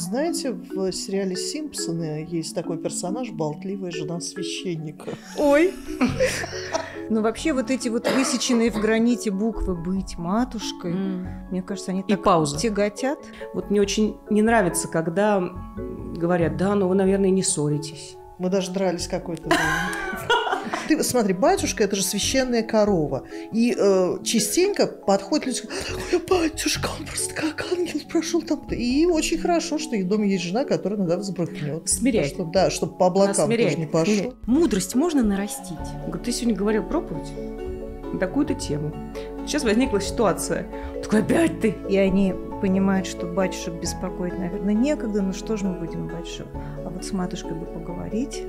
знаете, в сериале «Симпсоны» есть такой персонаж «Болтливая жена священника». Ой! Ну, вообще, вот эти вот высеченные в граните буквы «Быть матушкой», мне кажется, они так тяготят. Вот мне очень не нравится, когда говорят, да, но вы, наверное, не ссоритесь. Мы даже дрались какой то время ты, смотри, батюшка – это же священная корова. И э, частенько подходит люди, такой, батюшка, он просто как ангел прошел там. И очень хорошо, что в доме есть жена, которая иногда взбрыкнет. Смиряет. Что, да, чтобы по облакам тоже не пошел. Смиряет. Мудрость можно нарастить. Ты сегодня говорил проповедь на такую-то тему. Сейчас возникла ситуация. Такой, опять ты. И они понимают, что батюшек беспокоит, наверное, некогда, ну что же мы будем, батюшек? А вот с матушкой бы поговорить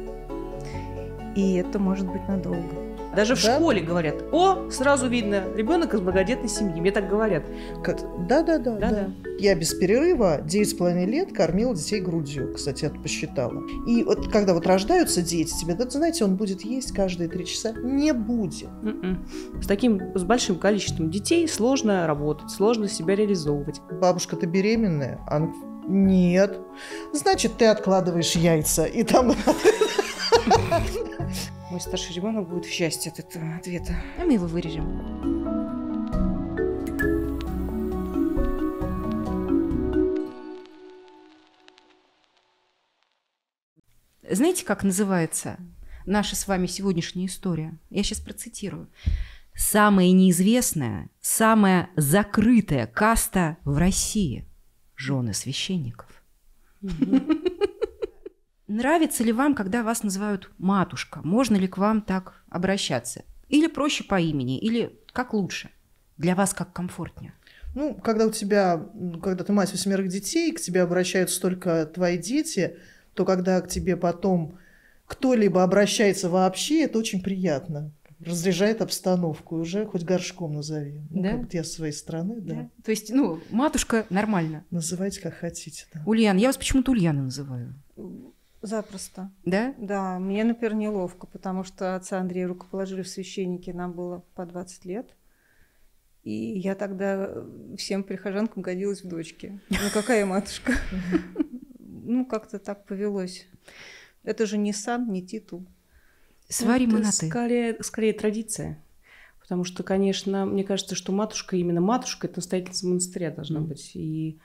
и это может быть надолго. Даже да? в школе говорят, о, сразу видно, ребенок из многодетной семьи. Мне так говорят. Как... Да, да, да, да, да. Я без перерыва 9,5 лет кормила детей грудью, кстати, это посчитала. И вот когда вот рождаются дети, тебе, да, знаете, он будет есть каждые 3 часа? Не будет. Mm-mm. М-м. С таким, с большим количеством детей сложно работать, сложно себя реализовывать. Бабушка, то беременная? Она... Нет. Значит, ты откладываешь яйца, и там... Мой старший ребенок будет в счастье от этого ответа. А мы его вырежем. Знаете, как называется наша с вами сегодняшняя история? Я сейчас процитирую. «Самая неизвестная, самая закрытая каста в России – жены священников». Mm-hmm. Нравится ли вам, когда вас называют матушка? Можно ли к вам так обращаться? Или проще по имени, или как лучше? Для вас как комфортнее? Ну, когда у тебя, когда ты мать восьмерых детей, к тебе обращаются только твои дети, то когда к тебе потом кто-либо обращается вообще, это очень приятно. Разряжает обстановку, уже хоть горшком назови. Ну, да? Как я со своей стороны, да. да. То есть, ну, матушка нормально. Называйте как хотите. Да. Ульяна, я вас почему-то Ульяна называю. Запросто. Да? Да, мне, например, неловко, потому что отца Андрея рукоположили в священники, нам было по 20 лет. И я тогда э, всем прихожанкам годилась в дочке. Ну какая матушка? Ну как-то так повелось. Это же не сан, не титул. Сварим на ну, ты. Скорее, скорее традиция. Потому что, конечно, мне кажется, что матушка, именно матушка, это настоятельница монастыря должна быть. И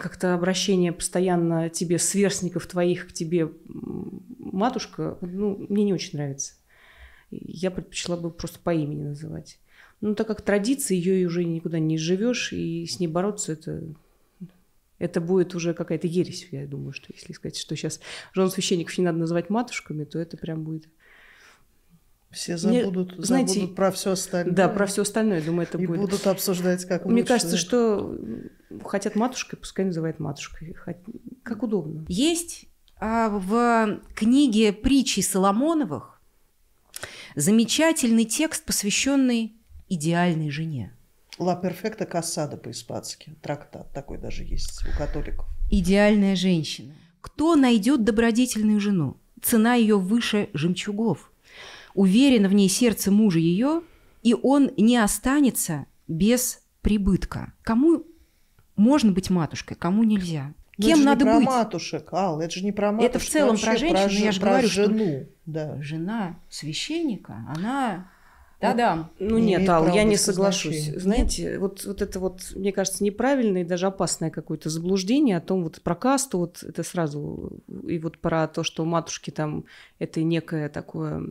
как-то обращение постоянно тебе сверстников твоих к тебе матушка, ну, мне не очень нравится. Я предпочла бы просто по имени называть. Ну, так как традиция, ее уже никуда не живешь, и с ней бороться это это будет уже какая-то ересь, я думаю, что если сказать, что сейчас жен священников не надо называть матушками, то это прям будет все забудут, Мне, знаете, забудут про все остальное. Да, про все остальное, думаю, это и будет. И будут обсуждать, как Мне лучше. кажется, что хотят матушкой, пускай называют матушкой. Как удобно. Есть а, в книге притчи Соломоновых замечательный текст, посвященный идеальной жене. «Ла перфекта кассада» по-испански. Трактат такой даже есть у католиков. «Идеальная женщина». Кто найдет добродетельную жену? Цена ее выше жемчугов уверено в ней сердце мужа ее, и он не останется без прибытка. Кому можно быть матушкой, кому нельзя? Но Кем это же надо не про быть? матушек, Ал, это же не про матушек. Это в целом про женщину, про, я же про говорю, жену, что да. жена священника, она да-да. Ну, ну нет, Ал, я не соглашусь. Знаете, нет? вот, вот это вот, мне кажется, неправильное и даже опасное какое-то заблуждение о том, вот про касту, вот это сразу, и вот про то, что матушки там это некое такое,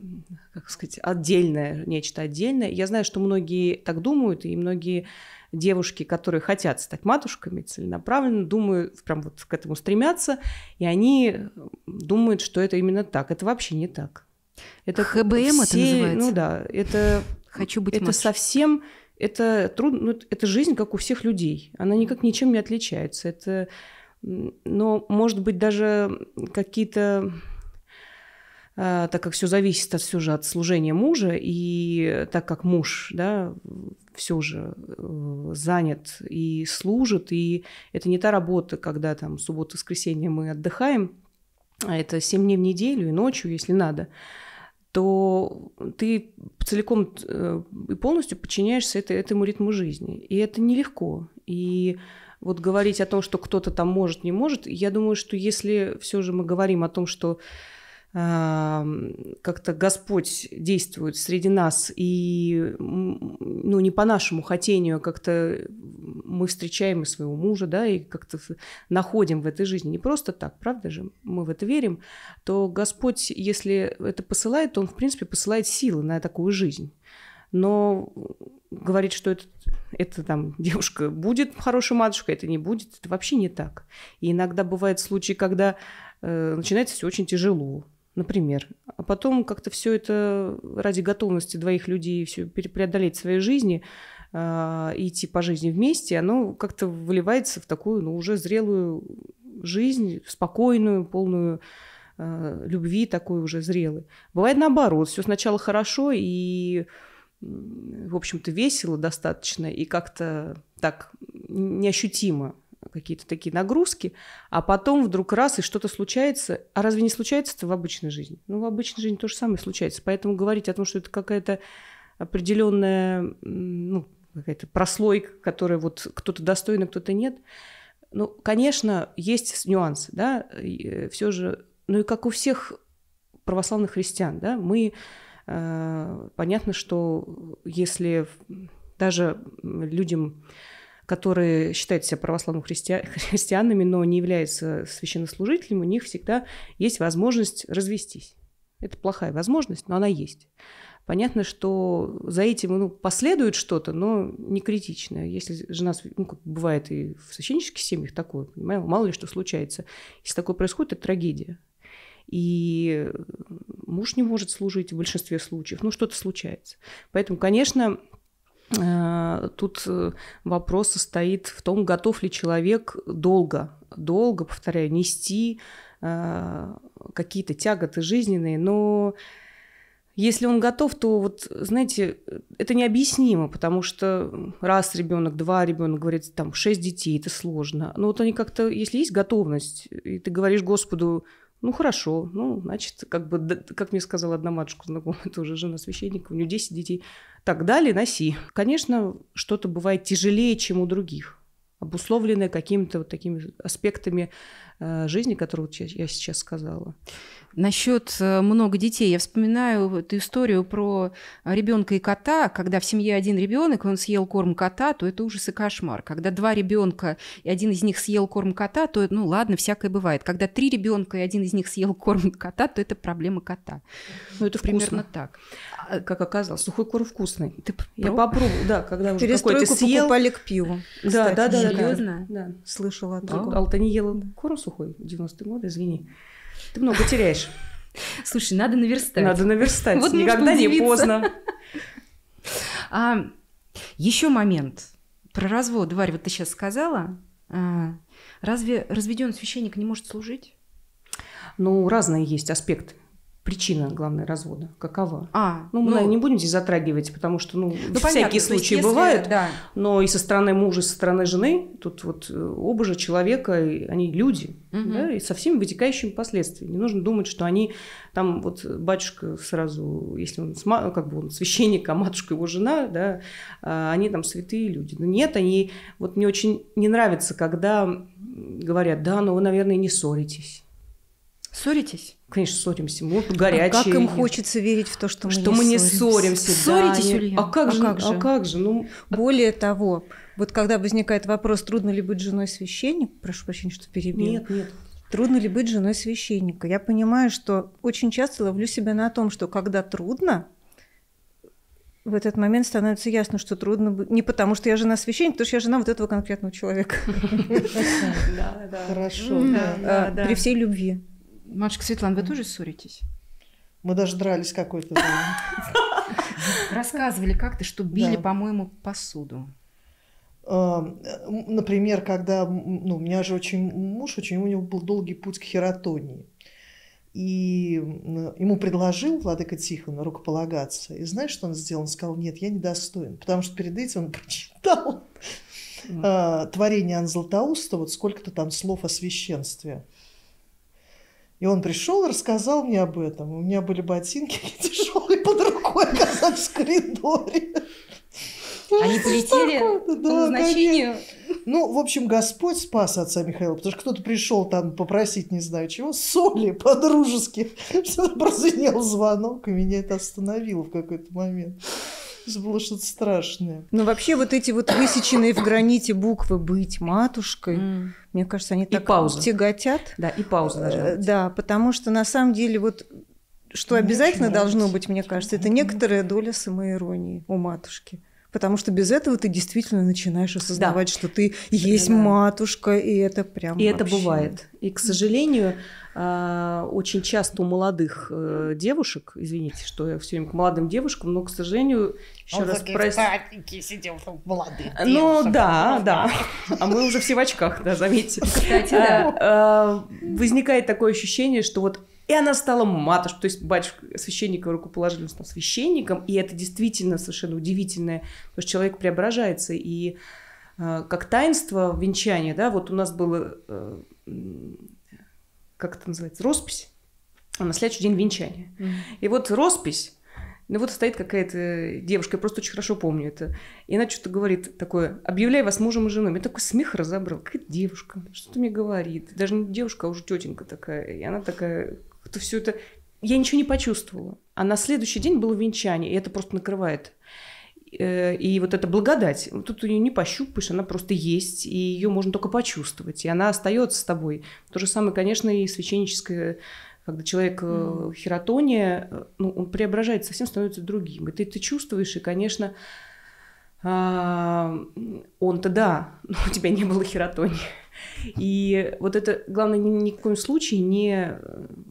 как сказать, отдельное, нечто отдельное. Я знаю, что многие так думают, и многие девушки, которые хотят стать матушками целенаправленно, думают, прям вот к этому стремятся, и они думают, что это именно так. Это вообще не так. Это ХБМ все, это называется? Ну да, это... Хочу быть Это мать. совсем... Это трудно... Ну, это жизнь, как у всех людей. Она никак ничем не отличается. Это... Но, может быть, даже какие-то а, так как все зависит от все же от служения мужа, и так как муж, да, все же э, занят и служит, и это не та работа, когда там суббота, воскресенье мы отдыхаем, а это 7 дней в неделю и ночью, если надо то ты целиком э, и полностью подчиняешься это, этому ритму жизни. И это нелегко. И вот говорить о том, что кто-то там может, не может, я думаю, что если все же мы говорим о том, что как-то Господь действует среди нас, и ну, не по нашему хотению а как-то мы встречаем и своего мужа, да, и как-то находим в этой жизни не просто так, правда же, мы в это верим, то Господь, если это посылает, то Он, в принципе, посылает силы на такую жизнь. Но говорит, что это, это там девушка будет хорошей матушкой, это не будет, это вообще не так. И иногда бывают случаи, когда э, начинается все очень тяжело, например. А потом как-то все это ради готовности двоих людей все преодолеть в своей жизни, а, и идти по жизни вместе, оно как-то выливается в такую, ну, уже зрелую жизнь, спокойную, полную а, любви, такой уже зрелой. Бывает наоборот, все сначала хорошо и в общем-то, весело достаточно и как-то так неощутимо какие-то такие нагрузки, а потом вдруг раз и что-то случается. А разве не случается это в обычной жизни? Ну, в обычной жизни то же самое случается. Поэтому говорить о том, что это какая-то определенная, ну, какая-то прослойка, которая вот кто-то достойный, кто-то нет. Ну, конечно, есть нюансы, да, э, все же, ну и как у всех православных христиан, да, мы, э, понятно, что если даже людям которые считают себя православными христианами, но не являются священнослужителями, у них всегда есть возможность развестись. Это плохая возможность, но она есть. Понятно, что за этим ну, последует что-то, но не критичное. Если жена, ну, как бывает и в священнических семьях такое, понимаю, мало ли что случается. Если такое происходит, это трагедия. И муж не может служить в большинстве случаев, ну что-то случается. Поэтому, конечно, Э, тут э, вопрос состоит в том, готов ли человек долго, долго, повторяю, нести э, какие-то тяготы жизненные, но если он готов, то вот, знаете, это необъяснимо, потому что раз ребенок, два ребенок, говорит, там, шесть детей, это сложно. Но вот они как-то, если есть готовность, и ты говоришь Господу, ну хорошо, ну значит, как бы, как мне сказала одна матушка знакомая, тоже жена священника, у нее 10 детей. Так далее, носи. Конечно, что-то бывает тяжелее, чем у других, обусловленное какими-то вот такими аспектами э, жизни, которые вот я сейчас сказала. Насчет э, много детей. Я вспоминаю эту историю про ребенка и кота. Когда в семье один ребенок, он съел корм кота, то это ужас и кошмар. Когда два ребенка и один из них съел корм кота, то ну ладно, всякое бывает. Когда три ребенка и один из них съел корм кота, то это проблема кота. Ну это вкусно. примерно так. А, как оказалось, сухой корм вкусный. Ты Я попробовал, да, когда уже Через тройку съел. покупали к пиву. Да, да, да, да, да, слышала. Алта не ела корм сухой в 90-е годы, извини. Ты много теряешь. Слушай, надо наверстать. Надо наверстать. Вот Никогда не поздно. А, еще момент про развод. Варь, вот ты сейчас сказала, а, разве разведенный священник не может служить? Ну, разные есть аспекты причина, главная, развода? Какова? А, ну, мы ну, не будем здесь затрагивать, потому что, ну, ну всякие понятно, случаи есть, бывают, если, да. но и со стороны мужа, и со стороны жены, тут вот э, оба же человека, они люди, угу. да, и со всеми вытекающими последствиями. Не нужно думать, что они там, вот батюшка сразу, если он, как бы он священник, а матушка его жена, да, а они там святые люди. Но нет, они, вот мне очень не нравится, когда говорят, да, но вы, наверное, не ссоритесь Ссоритесь? Конечно, ссоримся. Мы а горячие. А как им хочется верить в то, что мы что не мы не ссоримся? Ссоритесь, да, Ульяна? А как а же? Как а же? А как же? Ну, а более того, вот когда возникает вопрос, трудно ли быть женой священника, прошу прощения, что перебил. Нет, нет. Трудно ли быть женой священника? Я понимаю, что очень часто ловлю себя на том, что когда трудно, в этот момент становится ясно, что трудно быть. Не потому, что я жена священника, потому что я жена вот этого конкретного человека. Э, да, да. Хорошо. При всей любви. Машка, Светлана, вы тоже ссоритесь? Мы даже дрались какой-то. Рассказывали как-то, что били, по-моему, посуду. А, например, когда ну, у меня же очень муж, очень у него был долгий путь к хератонии. И ему предложил Владыка Тихона рукополагаться. И знаешь, что он сделал? Он сказал, нет, я недостоин. Потому что перед этим он прочитал mm. творение Анзлатауста, вот сколько-то там слов о священстве. И он пришел и рассказал мне об этом. У меня были ботинки тяжелые под рукой оказались в коридоре. Они ну, полетели по назначению. Ну, в общем, Господь спас отца Михаила, потому что кто-то пришел там попросить, не знаю чего, соли по-дружески. Что-то прозвенел звонок, и меня это остановило в какой-то момент. Это было что-то страшное. Но ну, вообще вот эти вот высеченные в граните буквы «быть матушкой», мне кажется, они и так пауза. тяготят. Да, и пауза даже. Э, да, потому что на самом деле вот что обязательно должно быть, мне кажется, это некоторая доля самоиронии у матушки. Потому что без этого ты действительно начинаешь осознавать, да. что ты есть да. матушка, и это прям. И вообще... это бывает. И, к сожалению, а, очень часто у молодых э, девушек, извините, что я все время к молодым девушкам, но, к сожалению, еще раз простите. сидел в молодых Ну да, да. А мы уже все в очках, да, заметьте. Кстати, да. А, а, возникает такое ощущение, что вот и она стала матушкой, то есть батюшка, священника руку рукоположили стал священником, и это действительно совершенно удивительное, потому что человек преображается, и э, как таинство венчания, да, вот у нас было, э, как это называется, роспись, а на следующий день венчание. Mm. И вот роспись, ну вот стоит какая-то девушка, я просто очень хорошо помню это. И она что-то говорит такое, объявляй вас мужем и женой. Я такой смех разобрал. Какая девушка, что-то мне говорит. Даже не девушка, а уже тетенька такая. И она такая как-то все это... Я ничего не почувствовала. А на следующий день было венчание, и это просто накрывает. Э, и вот эта благодать, тут ее не пощупаешь, она просто есть, и ее можно только почувствовать, и она остается с тобой. То же самое, конечно, и священническое когда человек mm. Э, хератония, э, ну, он преображается, совсем становится другим. И ты это чувствуешь, и, конечно, а, он-то да, но у тебя не было хератонии. И вот это, главное, ни, ни в коем случае не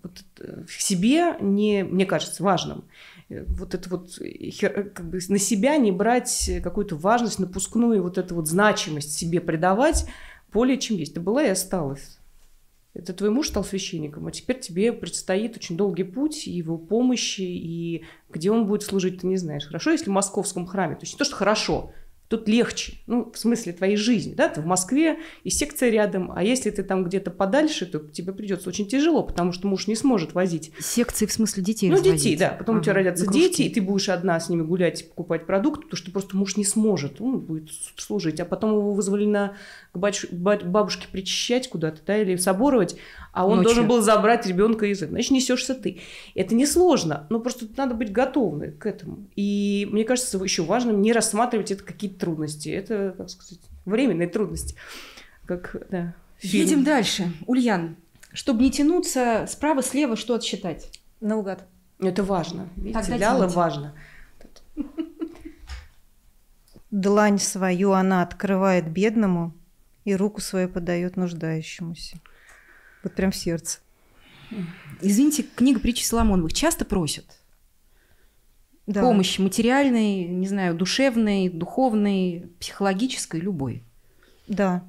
вот, э, в себе, не, мне кажется, важным. Э, вот это вот э, как бы на себя не брать какую-то важность, напускную вот эту вот значимость себе придавать более чем есть. Ты была и осталась. Это твой муж стал священником, а теперь тебе предстоит очень долгий путь и его помощи, и где он будет служить, ты не знаешь. Хорошо, если в московском храме. То есть не то, что хорошо, Тут легче, ну, в смысле твоей жизни, да, ты в Москве, и секция рядом, а если ты там где-то подальше, то тебе придется очень тяжело, потому что муж не сможет возить. Секции в смысле детей Ну, детей, да, потом ага, у тебя родятся кружки. дети, и ты будешь одна с ними гулять, покупать продукты, потому что просто муж не сможет, он будет служить, а потом его вызвали на к бабушке причащать куда-то, да, или соборовать, а он Ночью. должен был забрать ребенка из этого. Значит, несешься ты. Это несложно, но просто надо быть готовым к этому. И мне кажется, еще важным не рассматривать это какие-то трудности. Это, как сказать, временные трудности. Как, да, фильм. Едем дальше. Ульян, чтобы не тянуться справа-слева, что отсчитать? Наугад. Ну, это важно. Видите, Ляла важно. Длань свою она открывает бедному и руку свою подает нуждающемуся. Вот прям в сердце. Извините, книга притчи Соломоновых часто просят? да. помощи материальной, не знаю, душевной, духовной, психологической, любой. Да.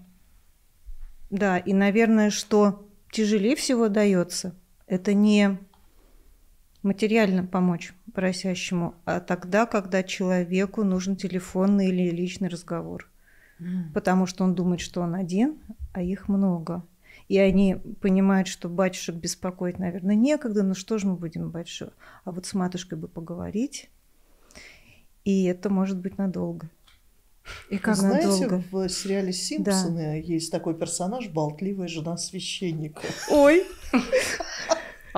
Да, и, наверное, что тяжелее всего дается, это не материально помочь просящему, а тогда, когда человеку нужен телефонный или личный разговор. Mm. Потому что он думает, что он один, а их много и они понимают, что батюшек беспокоить, наверное, некогда, ну что же мы будем, батюшек, а вот с матушкой бы поговорить, и это может быть надолго. И как Знаете, надолго? в сериале «Симпсоны» да. есть такой персонаж – болтливая жена священника. Ой!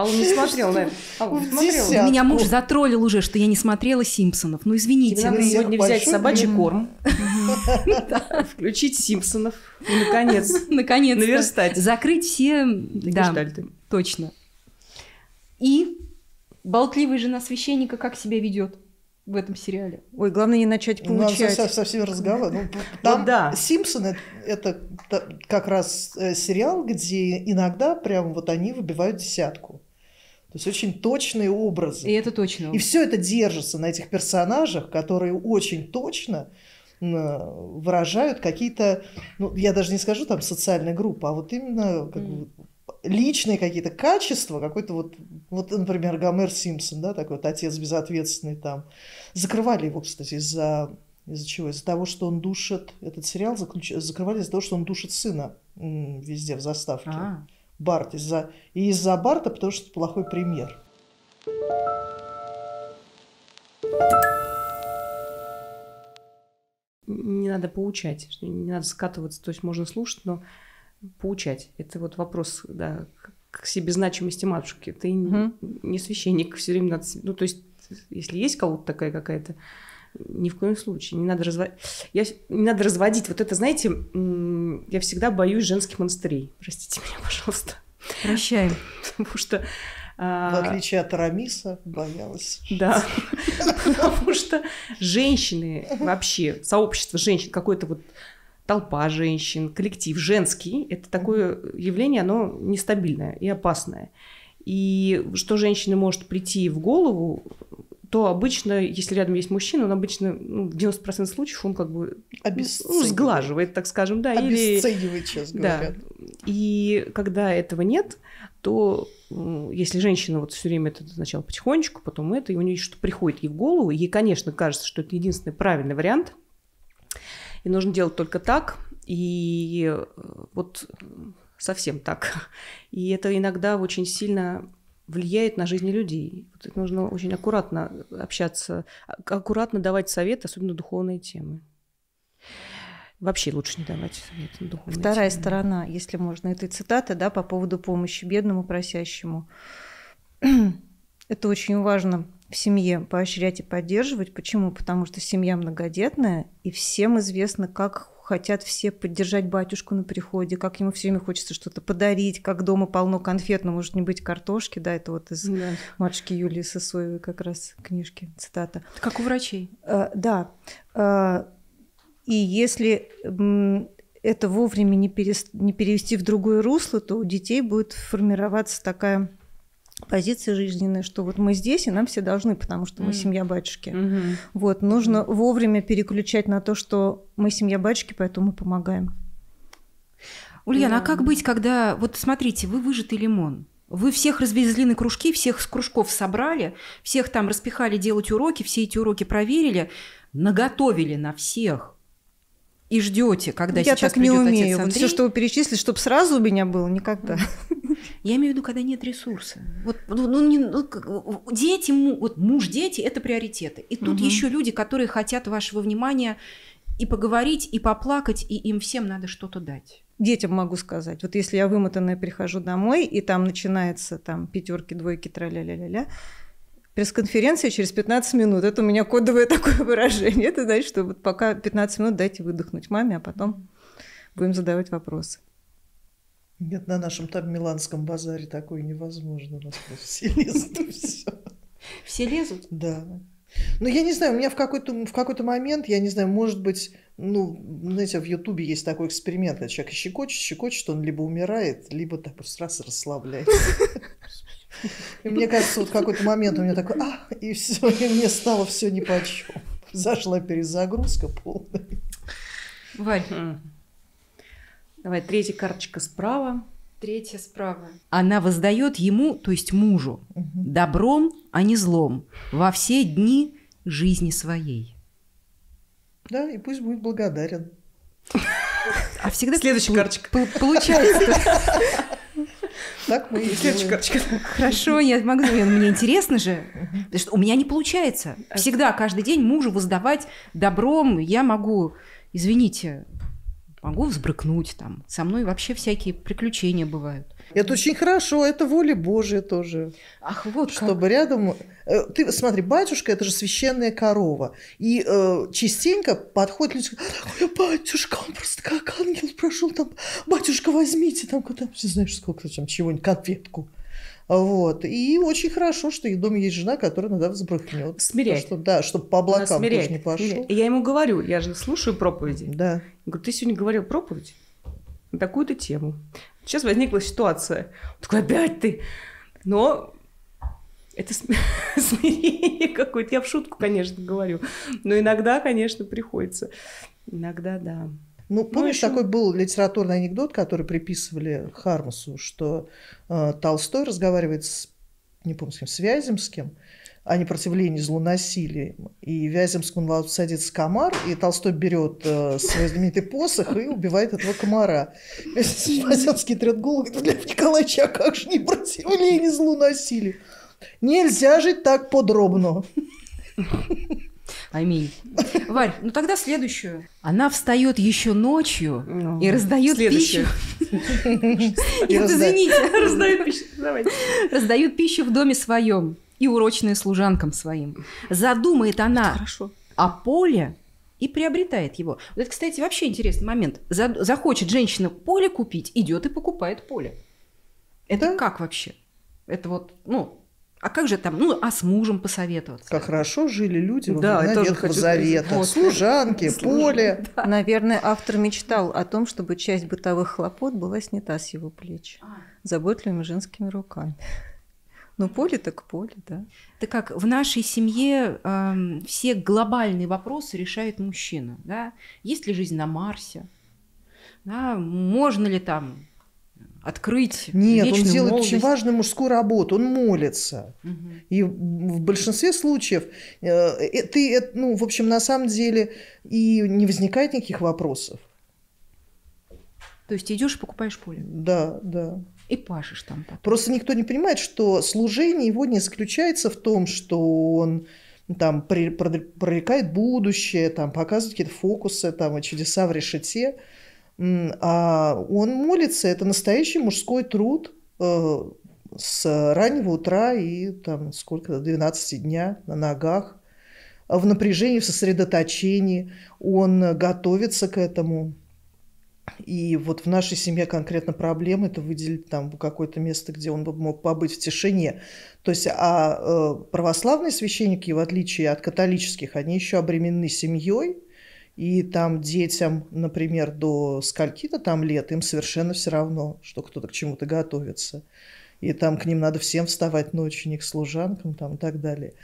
Алла не смотрел, наверное. Алла, Меня муж затроллил уже, что я не смотрела «Симпсонов». Ну, извините. Тебе надо сегодня взять собачий корм, включить «Симпсонов» и, наконец, наконец наверстать. Закрыть все... Да, точно. И болтливая жена священника как себя ведет? в этом сериале. Ой, главное не начать ну, получать. Ну, совсем, разговор. Ну, там ну, да. Симпсоны это как раз э, сериал, где иногда прям вот они выбивают десятку. То есть очень точные образы. И это точно. И все это держится на этих персонажах, которые очень точно выражают какие-то, ну, я даже не скажу там социальная группа, а вот именно как mm. бы, личные какие-то качества, какой-то вот, вот, например, Гомер Симпсон, да, такой вот отец безответственный там. Закрывали его, кстати, из-за из-за чего? Из-за того, что он душит... Этот сериал заключ... закрывали из-за того, что он душит сына везде в заставке. А-а-а. Барт. Из-за, и из-за Барта, потому что это плохой пример. Не надо поучать, не надо скатываться, то есть можно слушать, но поучать. Это вот вопрос, да, к себе значимости матушки. Ты угу. не священник, все время надо... Ну, то есть, если есть кого-то такая какая-то ни в коем случае. Не надо, разво... я... не надо разводить. Вот это, знаете, я всегда боюсь женских монастырей. Простите меня, пожалуйста. Прощаем. Потому что... А, в отличие от Рамиса, боялась. Да, потому что женщины вообще, сообщество женщин, какое-то вот толпа женщин, коллектив женский, это такое явление, оно нестабильное и опасное. И что женщине может прийти в голову, то обычно, если рядом есть мужчина, он обычно ну, в 90% случаев он как бы ну, сглаживает, так скажем, да. Обесценивает, или... сейчас говорят. Да. И когда этого нет, то если женщина вот все время это сначала потихонечку, потом это, и у нее что приходит ей в голову, ей, конечно, кажется, что это единственный правильный вариант, и нужно делать только так, и э, вот совсем так. И это иногда очень сильно влияет на жизни людей. Вот это нужно очень аккуратно общаться, а, аккуратно давать советы, особенно духовные темы. Вообще лучше не давать советы на духовные Вторая темы. сторона, если можно, этой цитаты, да, по поводу помощи бедному просящему. это очень важно в семье поощрять и поддерживать. Почему? Потому что семья многодетная, и всем известно, как хотят все поддержать батюшку на приходе, как ему все время хочется что-то подарить, как дома полно конфет, но может не быть картошки, да, это вот из да. матушки Юлии Сосоевой как раз книжки, цитата. Как у врачей. А, да. А, и если это вовремя не, перес, не перевести в другое русло, то у детей будет формироваться такая позиции жизненные, что вот мы здесь, и нам все должны, потому что мы mm. семья батюшки. Mm-hmm. Вот, нужно mm. вовремя переключать на то, что мы семья батюшки, поэтому мы помогаем. Ульяна, а да. а как быть, когда... Вот смотрите, вы выжатый лимон. Вы всех развезли на кружки, всех с кружков собрали, всех там распихали делать уроки, все эти уроки проверили, наготовили на всех и ждете, когда я сейчас так не умею. Вот все, что вы перечислили, чтобы сразу у меня было, никогда. Я имею в виду, когда нет ресурса. Вот, ну, ну не, ну, дети, вот муж, дети – это приоритеты. И тут угу. еще люди, которые хотят вашего внимания и поговорить, и поплакать, и им всем надо что-то дать. Детям могу сказать, вот если я вымотанная прихожу домой, и там начинается там пятерки, двойки, траля-ля-ля-ля, пресс-конференция через 15 минут. Это у меня кодовое такое выражение. Это значит, что вот пока 15 минут дайте выдохнуть маме, а потом будем задавать вопросы. Нет, на нашем там Миланском базаре такое невозможно. У нас просто все лезут и все. Все лезут? Да. Ну, я не знаю, у меня в какой-то, в какой-то момент, я не знаю, может быть, ну, знаете, в Ютубе есть такой эксперимент, когда человек щекочет, щекочет, он либо умирает, либо так просто раз расслабляется. И мне кажется, вот в какой-то момент у меня такой, а, и все, и мне стало все ни по чем. Зашла перезагрузка полная. Варь, Давай, третья карточка справа. Третья справа. Она воздает ему, то есть мужу, угу. добром, а не злом, во все дни жизни своей. Да, и пусть будет благодарен. А всегда Следующая карточка. Получается. Так мы и Следующая карточка. Хорошо, нет, Максим, мне интересно же. потому Что у меня не получается. А всегда, каждый день мужу воздавать добром. Я могу, извините, могу взбрыкнуть там. Со мной вообще всякие приключения бывают. Это очень хорошо, это воля Божия тоже. Ах, вот Чтобы как. рядом... Э, ты смотри, батюшка – это же священная корова. И э, частенько подходит люди, говорят, батюшка, он просто как ангел прошел там, батюшка, возьмите там, там, все знаешь, сколько там, чего-нибудь, конфетку. Вот. И очень хорошо, что в доме есть жена, которая иногда взбрыхнет. Смиряет. Что, да, чтобы по облакам тоже не пошло. И я ему говорю, я же слушаю проповеди. Да. Я говорю, ты сегодня говорил проповедь на такую-то тему. Сейчас возникла ситуация. Он такой, опять ты. Но это смирение какое-то. Я в шутку, конечно, говорю. Но иногда, конечно, приходится. Иногда, да. Ну, ну, помнишь, ну, еще... такой был литературный анекдот, который приписывали Хармсу, что э, Толстой разговаривает с, не помню, с кем, с Вяземским, о непротивлении злу насилием. И Вяземскому садится комар, и Толстой берет э, свой знаменитый посох и убивает этого комара. Вяземский трет голову, говорит, Лев Николаевич, а как же непротивление злу насилию? Нельзя жить так подробно. Аминь. Варь, ну тогда следующую. Она встает еще ночью ну, и раздает следующую. пищу. извините. Раздают пищу. Давайте. Раздают пищу в доме своем и урочные служанкам своим. Задумает она о поле, и приобретает его. Вот это, кстати, вообще интересный момент. Захочет женщина поле купить, идет и покупает поле. Это как вообще? Это вот, ну, а как же там, ну, а с мужем посоветоваться? Как хорошо жили люди во да, времена Ветхого Завета. Вот. Служанки, Служан, поле. Да. Наверное, автор мечтал о том, чтобы часть бытовых хлопот была снята с его плеч а. заботливыми женскими руками. Ну, поле так поле, да. Так как в нашей семье э, все глобальные вопросы решает мужчина, да? Есть ли жизнь на Марсе? Да, можно ли там открыть Нет, вечную он делает молодость. очень важную мужскую работу, он молится. Угу. И в большинстве случаев э, э, ты, э, ну, в общем, на самом деле и не возникает никаких вопросов. То есть идешь и покупаешь поле. Да, да. И пашешь там. Потом. Просто никто не понимает, что служение его не заключается в том, что он там прорекает будущее, там показывает какие-то фокусы, там и чудеса в решете. А он молится, это настоящий мужской труд э, с раннего утра и там сколько, то 12 дня на ногах, а в напряжении, в сосредоточении. Он готовится к этому. И вот в нашей семье конкретно проблема это выделить там какое-то место, где он бы мог побыть в тишине. То есть, а э, православные священники, в отличие от католических, они еще обременены семьей, и там детям, например, до скольки-то там лет, им совершенно все равно, что кто-то к чему-то готовится. И там к ним надо всем вставать ночью, не к служанкам там, и так далее.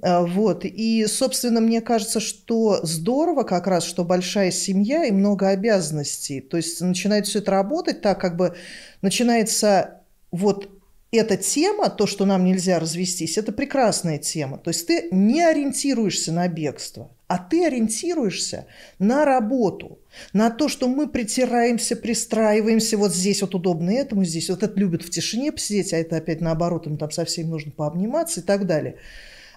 А, вот. И, собственно, мне кажется, что здорово как раз, что большая семья и много обязанностей. То есть начинает все это работать так, как бы начинается вот эта тема, то, что нам нельзя развестись, это прекрасная тема. То есть ты не ориентируешься на бегство – а ты ориентируешься на работу, на то, что мы притираемся, пристраиваемся, вот здесь вот удобно этому, здесь вот это любит в тишине посидеть, а это опять наоборот, им там со всеми нужно пообниматься и так далее.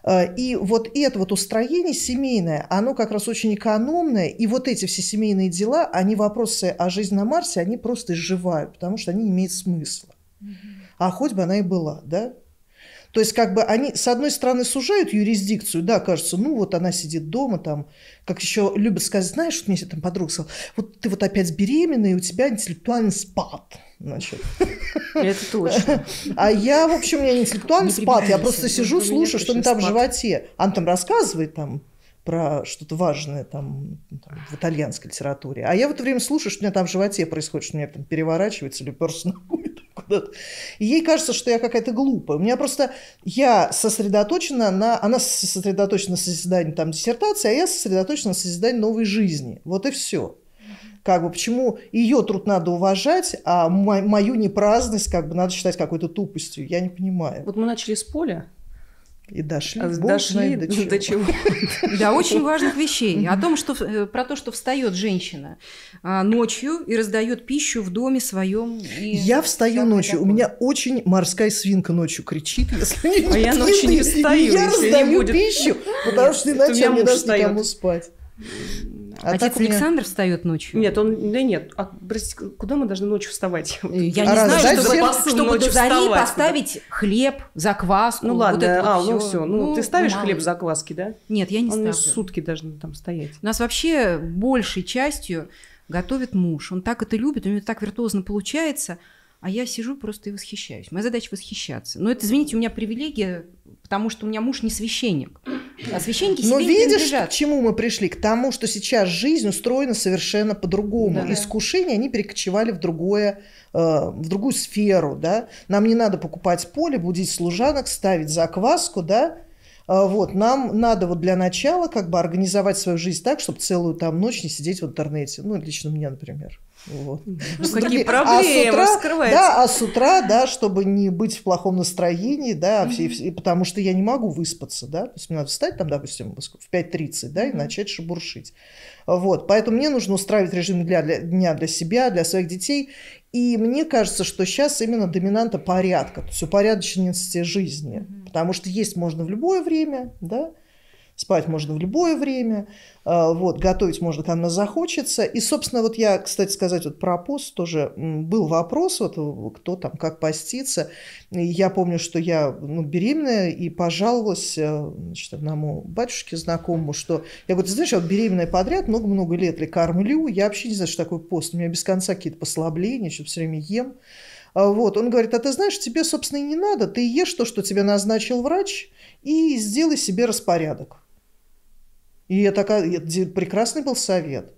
А, и вот это вот устроение семейное, оно как раз очень экономное, и вот эти все семейные дела, они вопросы о жизни на Марсе, они просто изживают, потому что они имеют смысла. А хоть бы она и была, да? То есть как бы они, с одной стороны, сужают юрисдикцию, да, кажется, ну вот она сидит дома там, как еще любят сказать, знаешь, вот мне там подруга сказала, вот ты вот опять беременна, и у тебя интеллектуальный спад. Значит. Это точно. А я, в общем, у меня интеллектуальный спад. Я просто ну, сижу, слушаю, что у там в животе. он там рассказывает там про что-то важное там, ну, там в итальянской литературе. А я в это время слушаю, что у меня там в животе происходит, что у меня там переворачивается или перся куда-то. И ей кажется, что я какая-то глупая. У меня просто... Я сосредоточена на... Она сосредоточена на созидании там диссертации, а я сосредоточена на созидании новой жизни. Вот и все как бы почему ее труд надо уважать, а мою непраздность как бы надо считать какой-то тупостью. Я не понимаю. Вот мы начали с поля, и дошли, а, бог дошли знает, до чего. До чего. Да, очень важных вещей. О том, что, э, про то, что встает женщина а, ночью и раздает пищу в доме своем. Я встаю ночью. У меня очень морская свинка ночью кричит. Если а я ночью не встаю. Я раздаю пищу, потому что иначе мне даже никому спать. А Отец Александр меня... встает ночью? Нет, он... Да нет. А куда мы должны ночью вставать? Я а не раз, знаю, чтобы, всем... чтобы до зари поставить куда? хлеб, закваску. Ну ладно, вот это а, вот ну все. Ну, ну ты ставишь мало. хлеб закваски, да? Нет, я не он ставлю. сутки должен там стоять. У нас вообще большей частью готовит муж. Он так это любит, у него так виртуозно получается. А я сижу просто и восхищаюсь. Моя задача восхищаться. Но это, извините, у меня привилегия потому что у меня муж не священник. А священники Но себе видишь, принадлежат. к чему мы пришли? К тому, что сейчас жизнь устроена совершенно по-другому. Да. Искушения, они перекочевали в, другое, э, в другую сферу. Да? Нам не надо покупать поле, будить служанок, ставить закваску, да, а вот, нам надо вот для начала как бы организовать свою жизнь так, чтобы целую там ночь не сидеть в интернете. Ну, лично мне, например. Вот. Ну, какие другие. проблемы а с Да, а с утра, да, чтобы не быть в плохом настроении, да, mm-hmm. все, все, потому что я не могу выспаться, да, то есть мне надо встать там, допустим, в 5.30, да, и mm-hmm. начать шебуршить. Вот, поэтому мне нужно устраивать режим для, для, дня для себя, для своих детей, и мне кажется, что сейчас именно доминанта порядка, то есть упорядоченности жизни, mm-hmm. потому что есть можно в любое время, да, mm Спать можно в любое время, а, вот, готовить можно, когда она захочется. И, собственно, вот я, кстати сказать, вот про пост тоже был вопрос, вот э, кто там, как поститься. И я помню, что я ну, беременная и пожаловалась э, значит, одному батюшке знакомому, что я говорю, ты знаешь, я вот беременная подряд много-много лет ли кормлю, я вообще не знаю, что такое пост, у меня без конца какие-то послабления, что все время ем. А вот. Он говорит, а ты знаешь, тебе, собственно, и не надо, ты ешь то, что тебе назначил врач, и сделай себе распорядок. И это, это а, прекрасный был совет.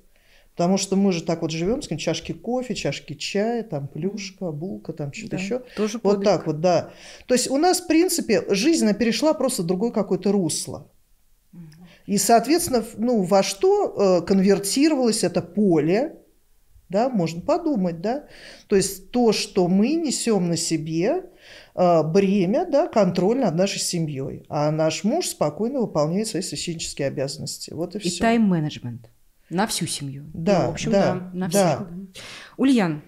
Потому что мы же так вот живем, скажем, чашки кофе, чашки чая, там плюшка, булка, там что-то да, еще. Тоже вот подвиг. так вот, да. То есть у нас, в принципе, жизнь она перешла просто в другое какое-то русло. И, соответственно, ну, во что э, конвертировалось это поле, да, можно подумать, да. То есть то, что мы несем на себе, Э, бремя, да, контроль над нашей семьей. А наш муж спокойно выполняет свои священнические обязанности. Вот и, все. И тайм-менеджмент на всю семью. Ну, да, ну, в общем, да, да, на всех. Да. Ульян,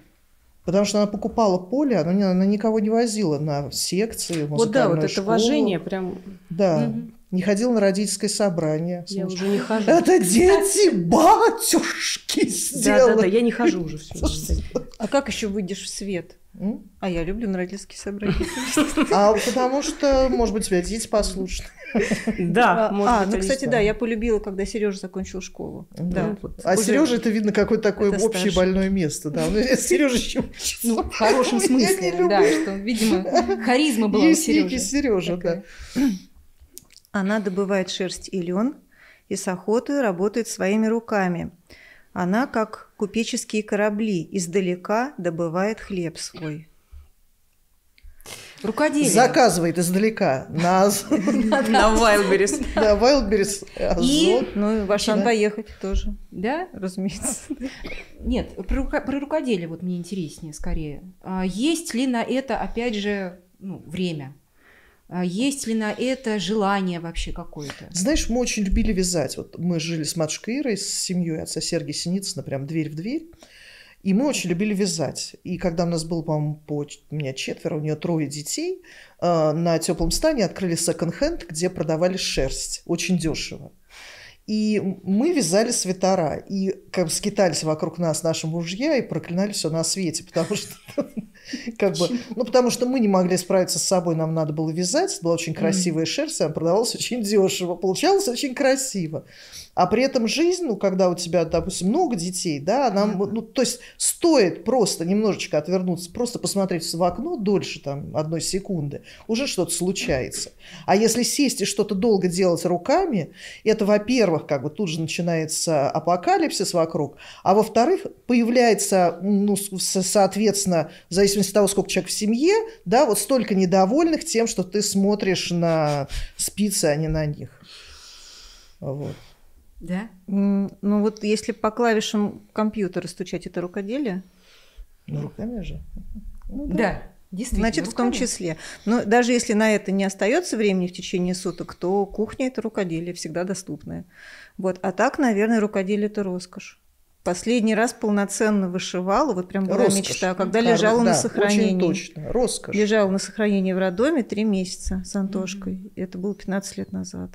Потому что она покупала поле, она, не, она никого не возила на секции, Вот да, вот школу. это уважение прям. Да. Угу. Не ходила на родительское собрание. Я уже не хожу. Это дети батюшки сделали. Да-да-да, я не хожу уже А как еще выйдешь в свет? А я люблю на родительские собрания. А потому что, может быть, у тебя дети послушны. Да, А, а ну, кстати, да, я полюбила, когда Сережа закончил школу. Да. Ну, а Сережа это, видно, какое-то такое общее больное место. Да, ну, Сережа еще Ну, в хорошем смысле. Да, что, видимо, харизма была у Сережи. Сережа, да. Она добывает шерсть и лен, и с охоты работает своими руками – она, как купеческие корабли, издалека добывает хлеб свой. Рукоделие. Заказывает издалека на На Вайлберис. на Вайлберис. И, ну, ваш Ашан поехать тоже. Да? Разумеется. Нет, про рукоделие вот мне интереснее скорее. А, есть ли на это, опять же, ну, время? А есть ли на это желание вообще какое-то? Знаешь, мы очень любили вязать. Вот мы жили с матушкой Ирой, с семьей отца Сергея Синицына, прям дверь в дверь. И мы очень любили вязать. И когда у нас было, по-моему, по, у меня четверо, у нее трое детей, а, на теплом стане открыли секонд-хенд, где продавали шерсть очень дешево. И мы вязали свитера, и как бы скитались вокруг нас наши мужья и проклинали все на свете, потому что как бы, ну, потому что мы не могли справиться с собой, нам надо было вязать. Это была очень красивая шерсть, она продавалась очень дешево. Получалось очень красиво. А при этом жизнь, ну, когда у тебя, допустим, много детей, да, она, ну, то есть стоит просто немножечко отвернуться, просто посмотреть в окно дольше, там, одной секунды, уже что-то случается. А если сесть и что-то долго делать руками, это, во-первых, во-первых, как бы тут же начинается апокалипсис вокруг, а во-вторых, появляется, ну, соответственно, в зависимости от того, сколько человек в семье, да, вот столько недовольных тем, что ты смотришь на спицы, а не на них. Вот. Да? Ну вот если по клавишам компьютера стучать, это рукоделие? Ну, руками же. Ну, да. да. Действительно, Значит, в том числе. Но даже если на это не остается времени в течение суток, то кухня это рукоделие, всегда доступное. Вот. А так, наверное, рукоделие это роскошь. Последний раз полноценно вышивала, вот прям была роскошь. мечта, ну, когда Кар... лежала да, на сохранении. Очень точно, роскошь. Лежала на сохранении в роддоме три месяца с Антошкой. Mm-hmm. Это было 15 лет назад.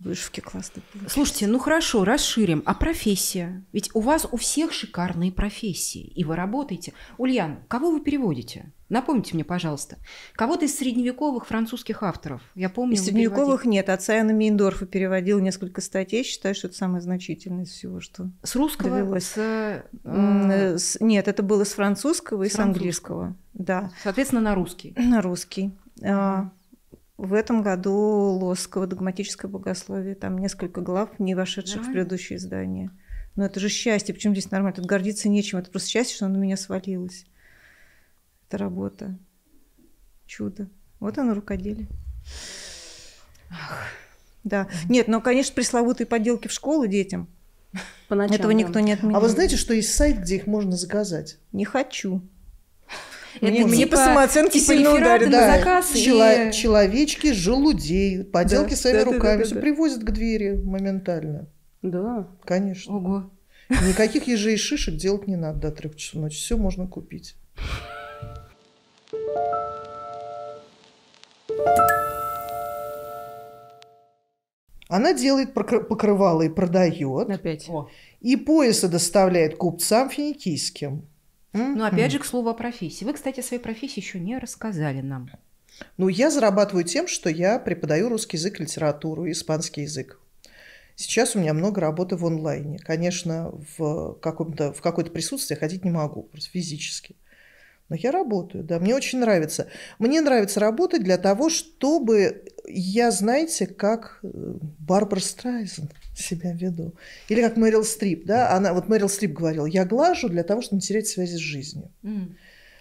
Вышивки классные. Получились. Слушайте, ну хорошо, расширим. А профессия? Ведь у вас у всех шикарные профессии, и вы работаете. Ульян, кого вы переводите? Напомните мне, пожалуйста, кого-то из средневековых французских авторов. Я помню. Из средневековых нет. Отца Яна Мейндорфа переводил несколько статей. Считаю, что это самое значительное из всего, что С русского? С, э, э, с, нет, это было с французского с и французского. с английского. Да. Соответственно, на русский. На русский. А, в этом году Лоскова «Догматическое богословие», там несколько глав, не вошедших нормально. в предыдущее издание. Но это же счастье, почему здесь нормально? Тут гордиться нечем, это просто счастье, что оно на меня свалилось. Это работа. Чудо. Вот оно рукоделие. Ах, да. Нет, но, конечно, пресловутые подделки в школу детям. По ночам, Этого никто не отменил. А вы знаете, что есть сайт, где их можно заказать? Не хочу. Это мне, типа по самооценке типа сильно ударит. Да, заказ чело- и... Человечки желудеют, поделки да, своими да, руками, да, да, все привозят к двери моментально. Да. Конечно. Ого. Никаких ежей и шишек делать не надо до трех часов ночи. Все можно купить. Она делает покрывало и продает. Опять. И пояса доставляет купцам финикийским. Ну, опять же, к слову о профессии. Вы, кстати, о своей профессии еще не рассказали нам. Ну, я зарабатываю тем, что я преподаю русский язык, литературу, испанский язык. Сейчас у меня много работы в онлайне. Конечно, в, каком-то, в какое-то присутствие ходить не могу, просто физически. Но я работаю, да, мне очень нравится. Мне нравится работать для того, чтобы я, знаете, как э, Барбара Страйзен – себя веду. Или как Мэрил Стрип, да, она, вот Мэрил Стрип говорила, я глажу для того, чтобы не терять связи с жизнью. Mm.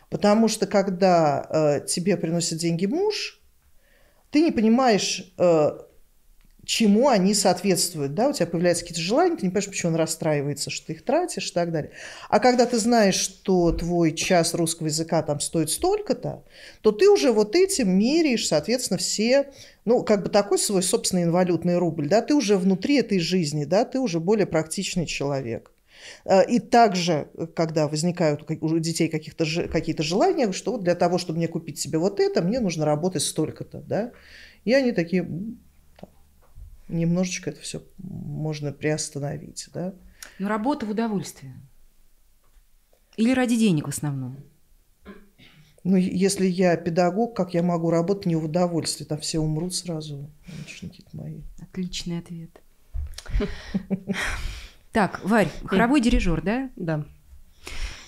Потому что когда э, тебе приносят деньги муж, ты не понимаешь, э, чему они соответствуют. Да? У тебя появляются какие-то желания, ты не понимаешь, почему он расстраивается, что ты их тратишь и так далее. А когда ты знаешь, что твой час русского языка там стоит столько-то, то ты уже вот этим меряешь, соответственно, все, ну, как бы такой свой собственный инвалютный рубль, да, ты уже внутри этой жизни, да, ты уже более практичный человек. Э, и также, когда возникают у детей каких-то, какие-то желания, что вот для того, чтобы мне купить себе вот это, мне нужно работать столько-то, да, и они такие, немножечко это все можно приостановить, да. Но работа в удовольствие. Или ради денег в основном? Ну, если я педагог, как я могу работать не в удовольствии? Там все умрут сразу, ученики мои. Отличный ответ. Так, Варь, хоровой дирижер, да? Да.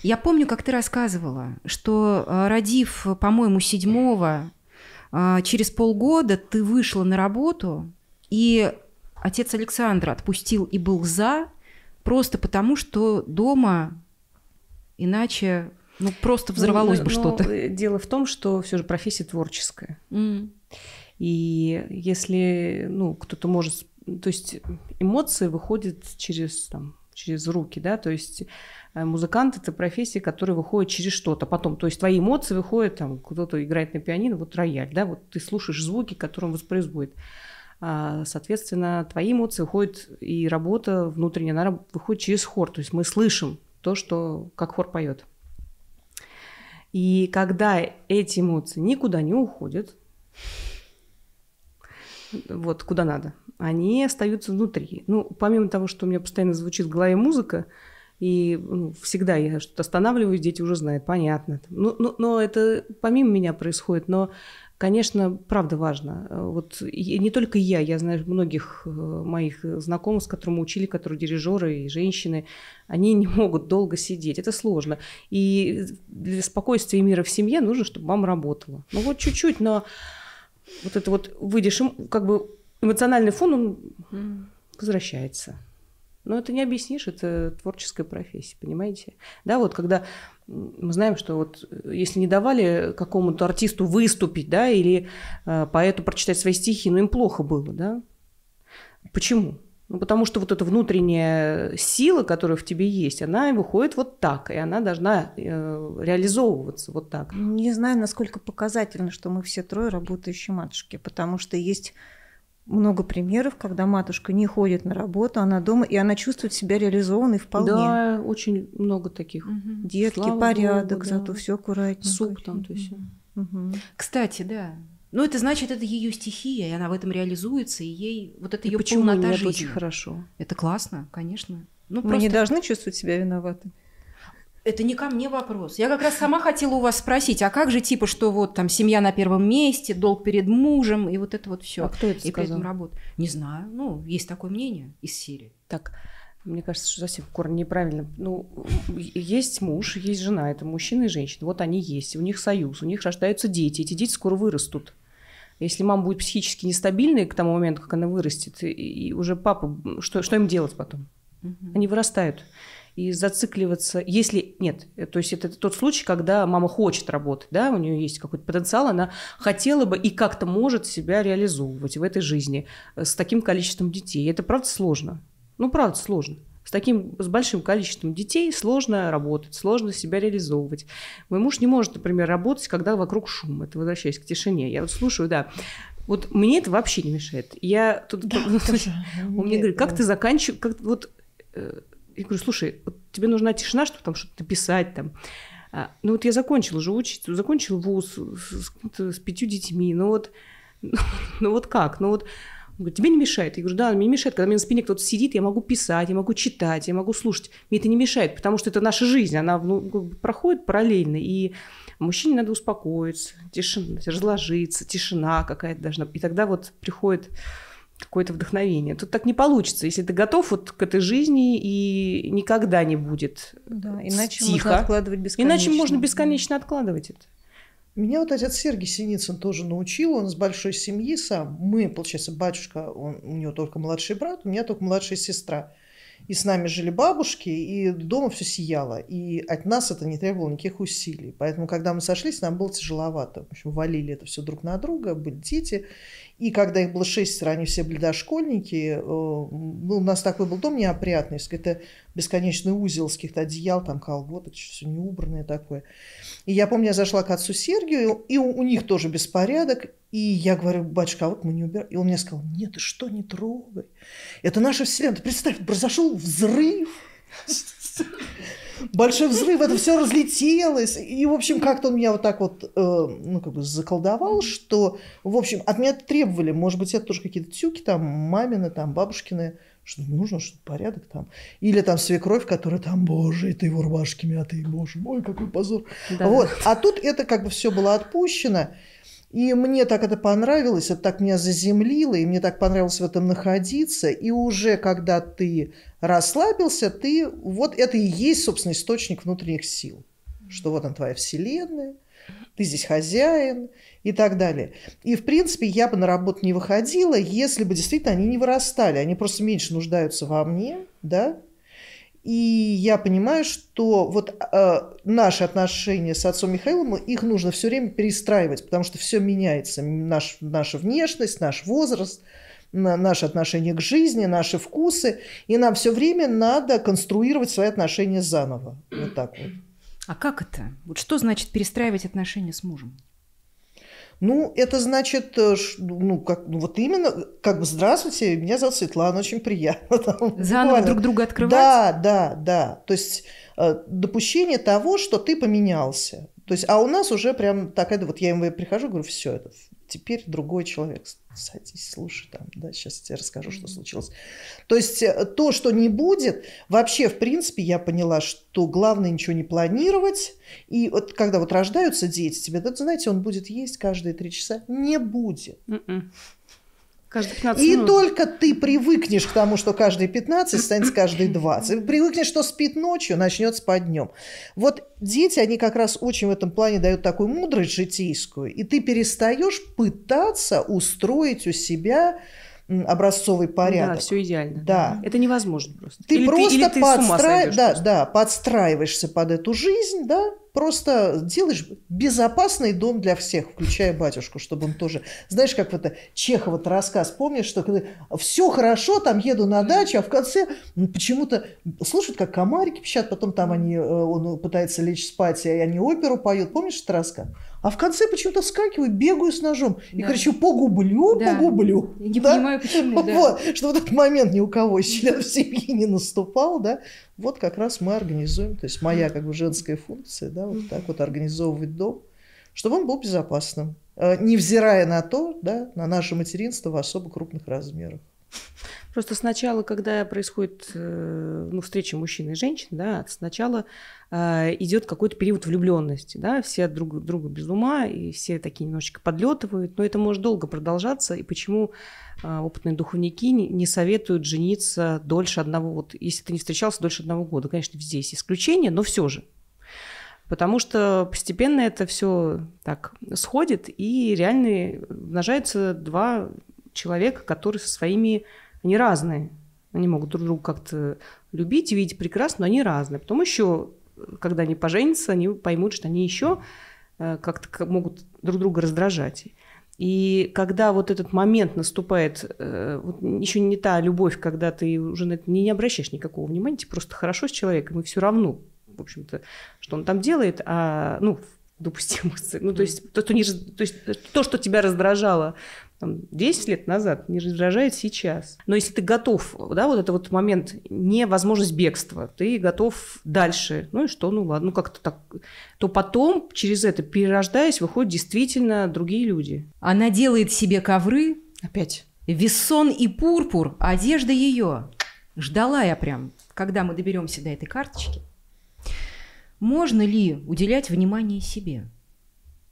Я помню, как ты рассказывала, что э, родив, по-моему, седьмого, э, через полгода ты вышла на работу и отец Александра отпустил и был за, просто потому что дома иначе ну, просто взорвалось ну, бы ну, что-то. Дело в том, что все же профессия творческая. Mm. И если ну, кто-то может... То есть эмоции выходят через, там, через руки, да, то есть э, музыкант это профессия, которая выходит через что-то потом. То есть твои эмоции выходят, там, кто-то играет на пианино, вот рояль, да, вот ты слушаешь звуки, которые он воспроизводит. А, соответственно, твои эмоции уходят, и работа внутренняя, она выходит через хор. То есть мы слышим то, что как хор поет. И когда эти эмоции никуда не уходят, вот куда надо, они остаются внутри. Ну, помимо того, что у меня постоянно звучит в голове музыка, и ну, всегда я что-то останавливаюсь, дети уже знают, понятно. Ну, ну, но это помимо меня происходит, но конечно, правда важно. Э, вот и не только я, я знаю многих э, моих э, знакомых, с которыми учили, которые дирижеры и женщины, они не могут долго сидеть, это сложно. И для спокойствия и мира в семье нужно, чтобы мама работала. Ну вот чуть-чуть, но вот это вот выйдешь, как бы эмоциональный фон, он возвращается. Но это не объяснишь, это творческая профессия, понимаете? Да, вот когда мы знаем, что вот э, если не давали какому-то артисту выступить, да, или э, поэту прочитать свои стихи, ну им плохо было, да? Почему? Ну, потому что вот эта внутренняя сила, которая в тебе есть, она выходит вот так, и она должна э, реализовываться вот так. Не знаю, насколько показательно, что мы все трое работающие матушки, потому что есть много примеров, когда матушка не ходит на работу, она дома, и она чувствует себя реализованной вполне. Да, очень много таких. Угу. Детки, Слава порядок, Богу, да. зато все аккуратненько. Суп там, то есть. Угу. Кстати, да. Ну, это значит, это ее стихия, и она в этом реализуется, и ей вот это ее полнота жизни. Это очень хорошо. Это классно, конечно. Ну, Мы просто... не должны чувствовать себя виноватыми. Это не ко мне вопрос. Я как раз сама хотела у вас спросить, а как же типа, что вот там семья на первом месте, долг перед мужем и вот это вот все. А кто это и сказал? при этом работа. Не знаю. Ну, есть такое мнение из Сирии. Так, мне кажется, что совсем корни неправильно. Ну, есть муж, есть жена, это мужчина и женщина. Вот они есть, у них союз, у них рождаются дети, эти дети скоро вырастут. Если мама будет психически нестабильной к тому моменту, как она вырастет, и уже папа, что, что им делать потом? Угу. Они вырастают и зацикливаться, если нет, э, то есть это тот случай, когда мама хочет работать, да, у нее есть какой-то потенциал, она хотела бы и как-то может себя реализовывать в этой жизни э, с таким количеством детей. Это правда сложно. Ну, правда сложно. С таким, с большим количеством детей сложно работать, сложно себя реализовывать. Мой муж не может, например, работать, когда вокруг шум. Это возвращаясь к тишине. Я вот слушаю, да. Вот мне это вообще не мешает. Я тут... Да, тоже. Он мне говорит, как ты заканчиваешь... Как... Вот э, я говорю, слушай, вот тебе нужна тишина, чтобы там что-то писать там. А, ну вот я закончила же учить, закончила вуз с, с, с пятью детьми, ну вот, ну, вот как, ну вот... говорит, тебе не мешает? Я говорю, да, мне мешает. Когда у меня на спине кто-то сидит, я могу писать, я могу читать, я могу слушать. Мне это не мешает, потому что это наша жизнь, она ну, проходит параллельно. И мужчине надо успокоиться, тишина, разложиться, тишина какая-то должна. И тогда вот приходит какое-то вдохновение. Тут так не получится. Если ты готов вот к этой жизни, и никогда не будет да, э, иначе тихо. Можно откладывать бесконечно. Иначе можно бесконечно откладывать это. Меня вот отец Сергей Синицын тоже научил, он с большой семьи сам. Мы, получается, батюшка, он, у него только младший брат, у меня только младшая сестра. И с нами жили бабушки, и дома все сияло. И от нас это не требовало никаких усилий. Поэтому, когда мы сошлись, нам было тяжеловато. В общем, валили это все друг на друга, были дети. И когда их было шестеро, они все были дошкольники, э, ну, у нас такой был дом неопрятный, это бесконечный узел с каких-то одеял, там колготок, все неубранное такое. И я помню, я зашла к отцу Сергию, и у, у них тоже беспорядок, и я говорю, батюшка, а вот мы не убираем. И он мне сказал, нет, ты что, не трогай. Это наша вселенная. Ты представь, произошел взрыв большой взрыв, это все разлетелось. И, в общем, как-то он меня вот так вот, э, ну, как бы заколдовал, что, в общем, от меня требовали, может быть, это тоже какие-то тюки там, мамины, там, бабушкины, что нужно, что порядок там. Или там свекровь, которая там, боже, и ты его рубашки мятые, боже мой, какой позор. Да. Вот. А тут это как бы все было отпущено. И мне так это понравилось, это так меня заземлило, и мне так понравилось в этом находиться. И уже когда ты расслабился, ты вот это и есть, собственно, источник внутренних сил. Что вот она твоя вселенная, ты здесь хозяин и так далее. И, в принципе, я бы на работу не выходила, если бы действительно они не вырастали. Они просто меньше нуждаются во мне, да, и я понимаю, что вот э, наши отношения с отцом Михаилом, их нужно все время перестраивать, потому что все меняется. Наш, наша внешность, наш возраст, на наши отношения к жизни, наши вкусы. И нам все время надо конструировать свои отношения заново. Вот так вот. А как это? Вот что значит перестраивать отношения с мужем? Ну, это значит, э, ну, как, ну, вот именно, как бы, здравствуйте, меня зовут Светлана, очень приятно. Там, Заново буквально. друг друга открывать? Да, да, да. То есть э, допущение того, что ты поменялся. То есть, а у нас уже прям так это вот я им прихожу, говорю, все это теперь другой человек. Садись, слушай, там, да, сейчас я тебе расскажу, что случилось. То есть э, то, что не будет, вообще, в принципе, я поняла, что главное ничего не планировать. И вот когда вот рождаются дети, тебе, да, знаете, он будет есть каждые три часа. Не будет. Mm-mm. М-м. Каждые 15 минут. И только ты привыкнешь к тому, что каждые 15 станет каждые 20. Привыкнешь, что спит ночью, начнет спать днем. Вот дети, они как раз очень в этом плане дают такую мудрость житейскую. И ты перестаешь пытаться устроить у себя образцовый порядок. Да, все идеально. Да. Это невозможно просто. Ты или просто ты, или ты подстра... да, да, подстраиваешься под эту жизнь, да, просто делаешь безопасный дом для всех, включая батюшку, чтобы он тоже... Знаешь, как это Чехова-то рассказ, помнишь, что когда все хорошо, там еду на дачу, а в конце ну, почему-то слушают, как комарики пищат, потом там они, э, он пытается лечь спать, и они оперу поют. Помнишь этот рассказ? А в конце почему-то скакиваю, бегаю с ножом да. и кричу «погублю, да. погублю». Я не да? понимаю, почему, да. Вот, чтобы этот момент ни у кого из членов семьи не наступал, да. Вот как раз мы организуем, то есть моя как бы женская функция, да, вот так вот организовывать дом, чтобы он был безопасным, э, невзирая на то, да, на наше материнство в особо крупных размерах. Просто сначала, когда происходит э, ну, встреча мужчины и женщины, да, сначала э, идет какой-то период влюбленности, да, все друг друга без ума, и все такие немножечко подлетывают, но это может долго продолжаться, и почему э, опытные духовники не, не советуют жениться дольше одного, вот, если ты не встречался дольше одного года, конечно, здесь исключение, но все же, потому что постепенно это все так сходит, и реально э, умножаются два человека, который со своими... Они разные. Они могут друг друга как-то любить, видеть прекрасно, но они разные. Потом еще, когда они поженятся, они поймут, что они еще э, как-то могут друг друга раздражать. И когда вот этот момент наступает, э, вот еще не та любовь, когда ты уже на это не, обращаешь никакого внимания, тебе просто хорошо с человеком, и все равно, в общем-то, что он там делает, а, ну, допустим, Ну, то есть, то, то, то, есть, то, что тебя раздражало там, 10 лет назад, не раздражает сейчас. Но если ты готов, да, вот это вот момент невозможность бегства, ты готов дальше, ну и что, ну ладно, ну как-то так, то потом через это, перерождаясь, выходят действительно другие люди. Она делает себе ковры. Опять. Вессон и пурпур, одежда ее. Ждала я прям, когда мы доберемся до этой карточки. Можно ли уделять внимание себе?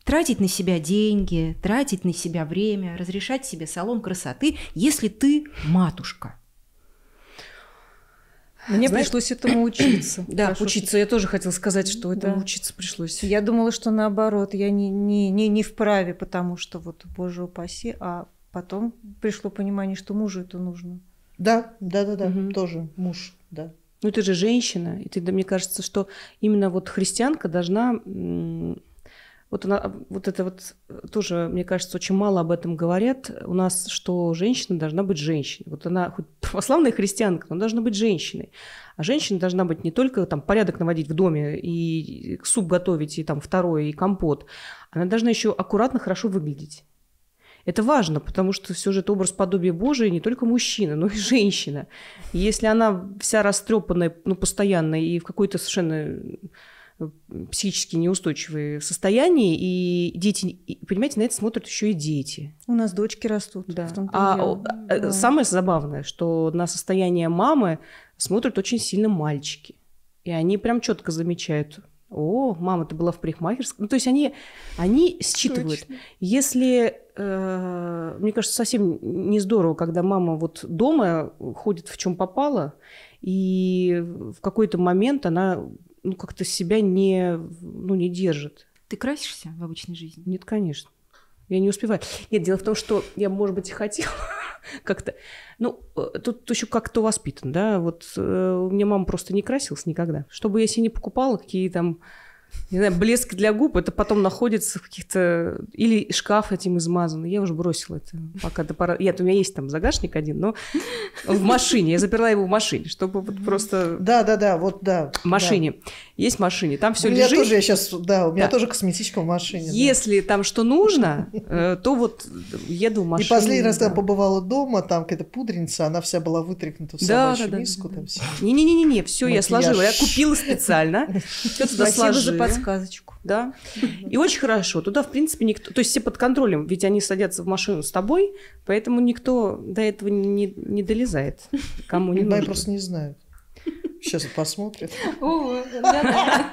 тратить на себя деньги, тратить на себя время, разрешать себе салон красоты, если ты матушка. Мне Знаешь, пришлось этому учиться. Да, Хорошо, учиться. Что... Я тоже хотела сказать, что этому да. учиться пришлось. Я думала, что наоборот, я не, не, не, не вправе, потому что вот, боже упаси, а потом пришло понимание, что мужу это нужно. Да, да, да, да, угу. тоже муж, да. Ну ты же женщина, и ты, да, мне кажется, что именно вот христианка должна вот, она, а, вот это вот э, тоже, мне кажется, очень мало об этом говорят. У нас, что женщина должна быть женщиной. Вот она хоть православная христианка, но должна быть женщиной. А женщина должна быть не только там порядок наводить в доме и суп готовить, и там второе, и компот. Она должна еще аккуратно, хорошо выглядеть. Это важно, потому что все же это образ подобия Божия не только мужчина, но и женщина. И если она вся растрепанная, ну, постоянно и в какой-то совершенно психически неустойчивые состояния, и дети, понимаете, на это смотрят еще и дети. У нас дочки растут. Да. А э, да. самое забавное, что на состояние мамы смотрят очень сильно мальчики. И они прям четко замечают, о, мама, ты была в парикмахерской. Ну, то есть они, они считывают. Точно. Если, э, мне кажется, совсем не здорово, когда мама вот дома ходит в чем попало, и в какой-то момент она ну, как-то себя не, ну, не держит. Ты красишься в обычной жизни? Нет, конечно. Я не успеваю. Нет, дело в том, что я, может быть, и хотела как-то... Ну, э, тут еще как-то воспитан, да. Вот э, у меня мама просто не красилась никогда. Чтобы я себе не покупала какие там не знаю, блеск для губ, это потом находится в каких-то... Или шкаф этим измазан. Я уже бросила это. Пока до пора... Нет, у меня есть там загашник один, но в машине. Я заперла его в машине, чтобы вот просто... Да-да-да, вот да. В машине. Да есть в машине, там все лежит. у меня Тоже, я сейчас, да, у меня да. тоже косметичка в машине. Если да. там что нужно, э, то вот еду в машину. И последний раз, когда побывала дома, там какая-то пудреница, она вся была вытряхнута в да, собачью да, да, миску. не, Не-не-не, все, я сложила, я купила специально. Все туда Спасибо сложила. за подсказочку. Да. И очень хорошо. Туда, в принципе, никто... То есть все под контролем, ведь они садятся в машину с тобой, поэтому никто до этого не, не долезает, кому не нужно. Я просто не знаю. Сейчас посмотрят. Надо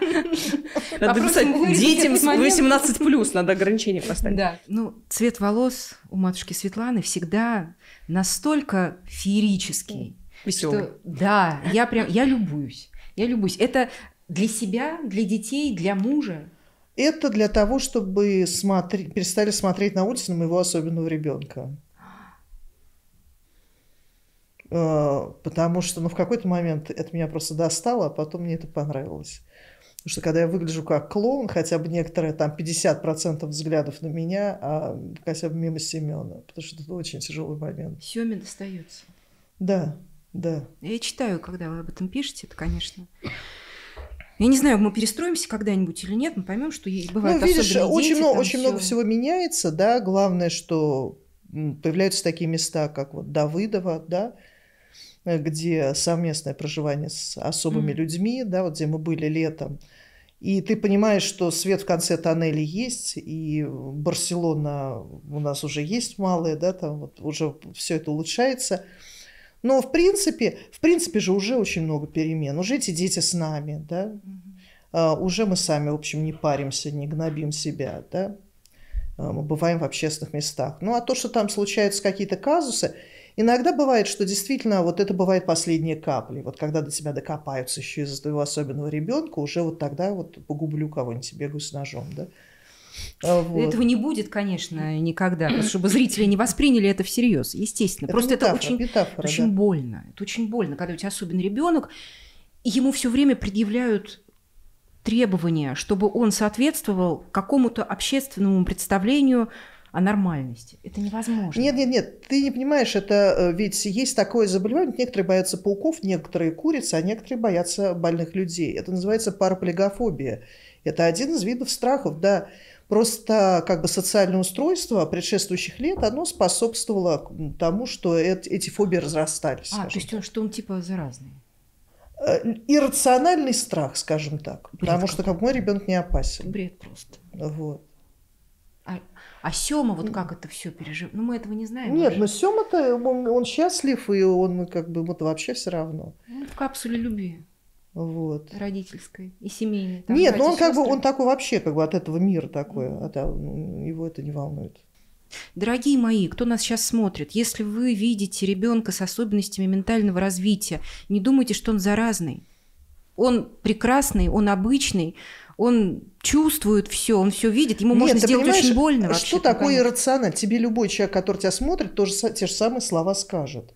писать детям 18 плюс, надо ограничение поставить. Да. Ну, цвет волос у матушки Светланы всегда настолько феерический. Веселый. Да, я прям, я любуюсь. Я любуюсь. Это для себя, для детей, для мужа. Это для того, чтобы смотри, перестали смотреть на улицу на моего особенного ребенка. Э, потому что ну, в какой-то момент это меня просто достало, а потом мне это понравилось. Потому что когда я выгляжу как клоун, хотя бы некоторые там 50% взглядов на меня, а хотя бы мимо Семена, потому что это очень тяжелый момент. Семен достается. Да, да. Я читаю, когда вы об этом пишете, это, конечно. Я не знаю, мы перестроимся когда-нибудь или нет, мы поймем, что бывает. ну, видишь, особенные очень много, очень много всего меняется, да. Главное, что появляются такие места, как вот Давыдова, да, Э, где совместное проживание с особыми mm-hmm. людьми, да, вот где мы были летом. И ты понимаешь, что свет в конце тоннеля есть, и Барселона у нас уже есть малая, да, там вот уже все это улучшается. Но в принципе, в принципе же уже очень много перемен. Уже эти дети с нами, да. Uh, уже мы сами, в общем, не паримся, не гнобим себя, да. Uh, мы бываем в общественных местах. Ну а то, что там случаются какие-то казусы, Иногда бывает, что действительно вот это бывает последние капли. Вот когда до тебя докопаются еще из-за твоего особенного ребенка, уже вот тогда вот погублю кого-нибудь, бегаю с ножом, да. А вот. Этого не будет, конечно, никогда, чтобы зрители не восприняли это всерьез, естественно. Это Просто метафора, это очень, метафора, это очень да. больно. Это очень больно, когда у тебя особенный ребенок, ему все время предъявляют требования, чтобы он соответствовал какому-то общественному представлению, о нормальности. Это невозможно. Нет, нет, нет, ты не понимаешь, это э, ведь есть такое заболевание, некоторые боятся пауков, некоторые курицы, а некоторые боятся больных людей. Это называется параплегофобия. Это один из видов страхов, да. Просто как бы социальное устройство предшествующих лет, оно способствовало тому, что эти фобии разрастались. А, то есть он, что он типа заразный? Э, иррациональный страх, скажем так. Бред потому какой-то. что как мой ребенок не опасен. Бред просто. Вот. А Сёма вот как это все пережил? Ну, мы этого не знаем. Нет, уже. но Сёма-то, он, он счастлив, и он ну, как бы вот вообще все равно. Он в капсуле любви. Вот. Родительской и семейной. Там, Нет, ну он как бы, он такой вообще, как бы от этого мира такой, mm. от, а ну, его это не волнует. Дорогие мои, кто нас сейчас смотрит, если вы видите ребенка с особенностями ментального развития, не думайте, что он заразный. Он прекрасный, он обычный, он чувствует все, он все видит, ему Нет, можно сделать очень больно. Вообще, что такое конечно. иррационально? Тебе любой человек, который тебя смотрит, тоже те же самые слова скажет.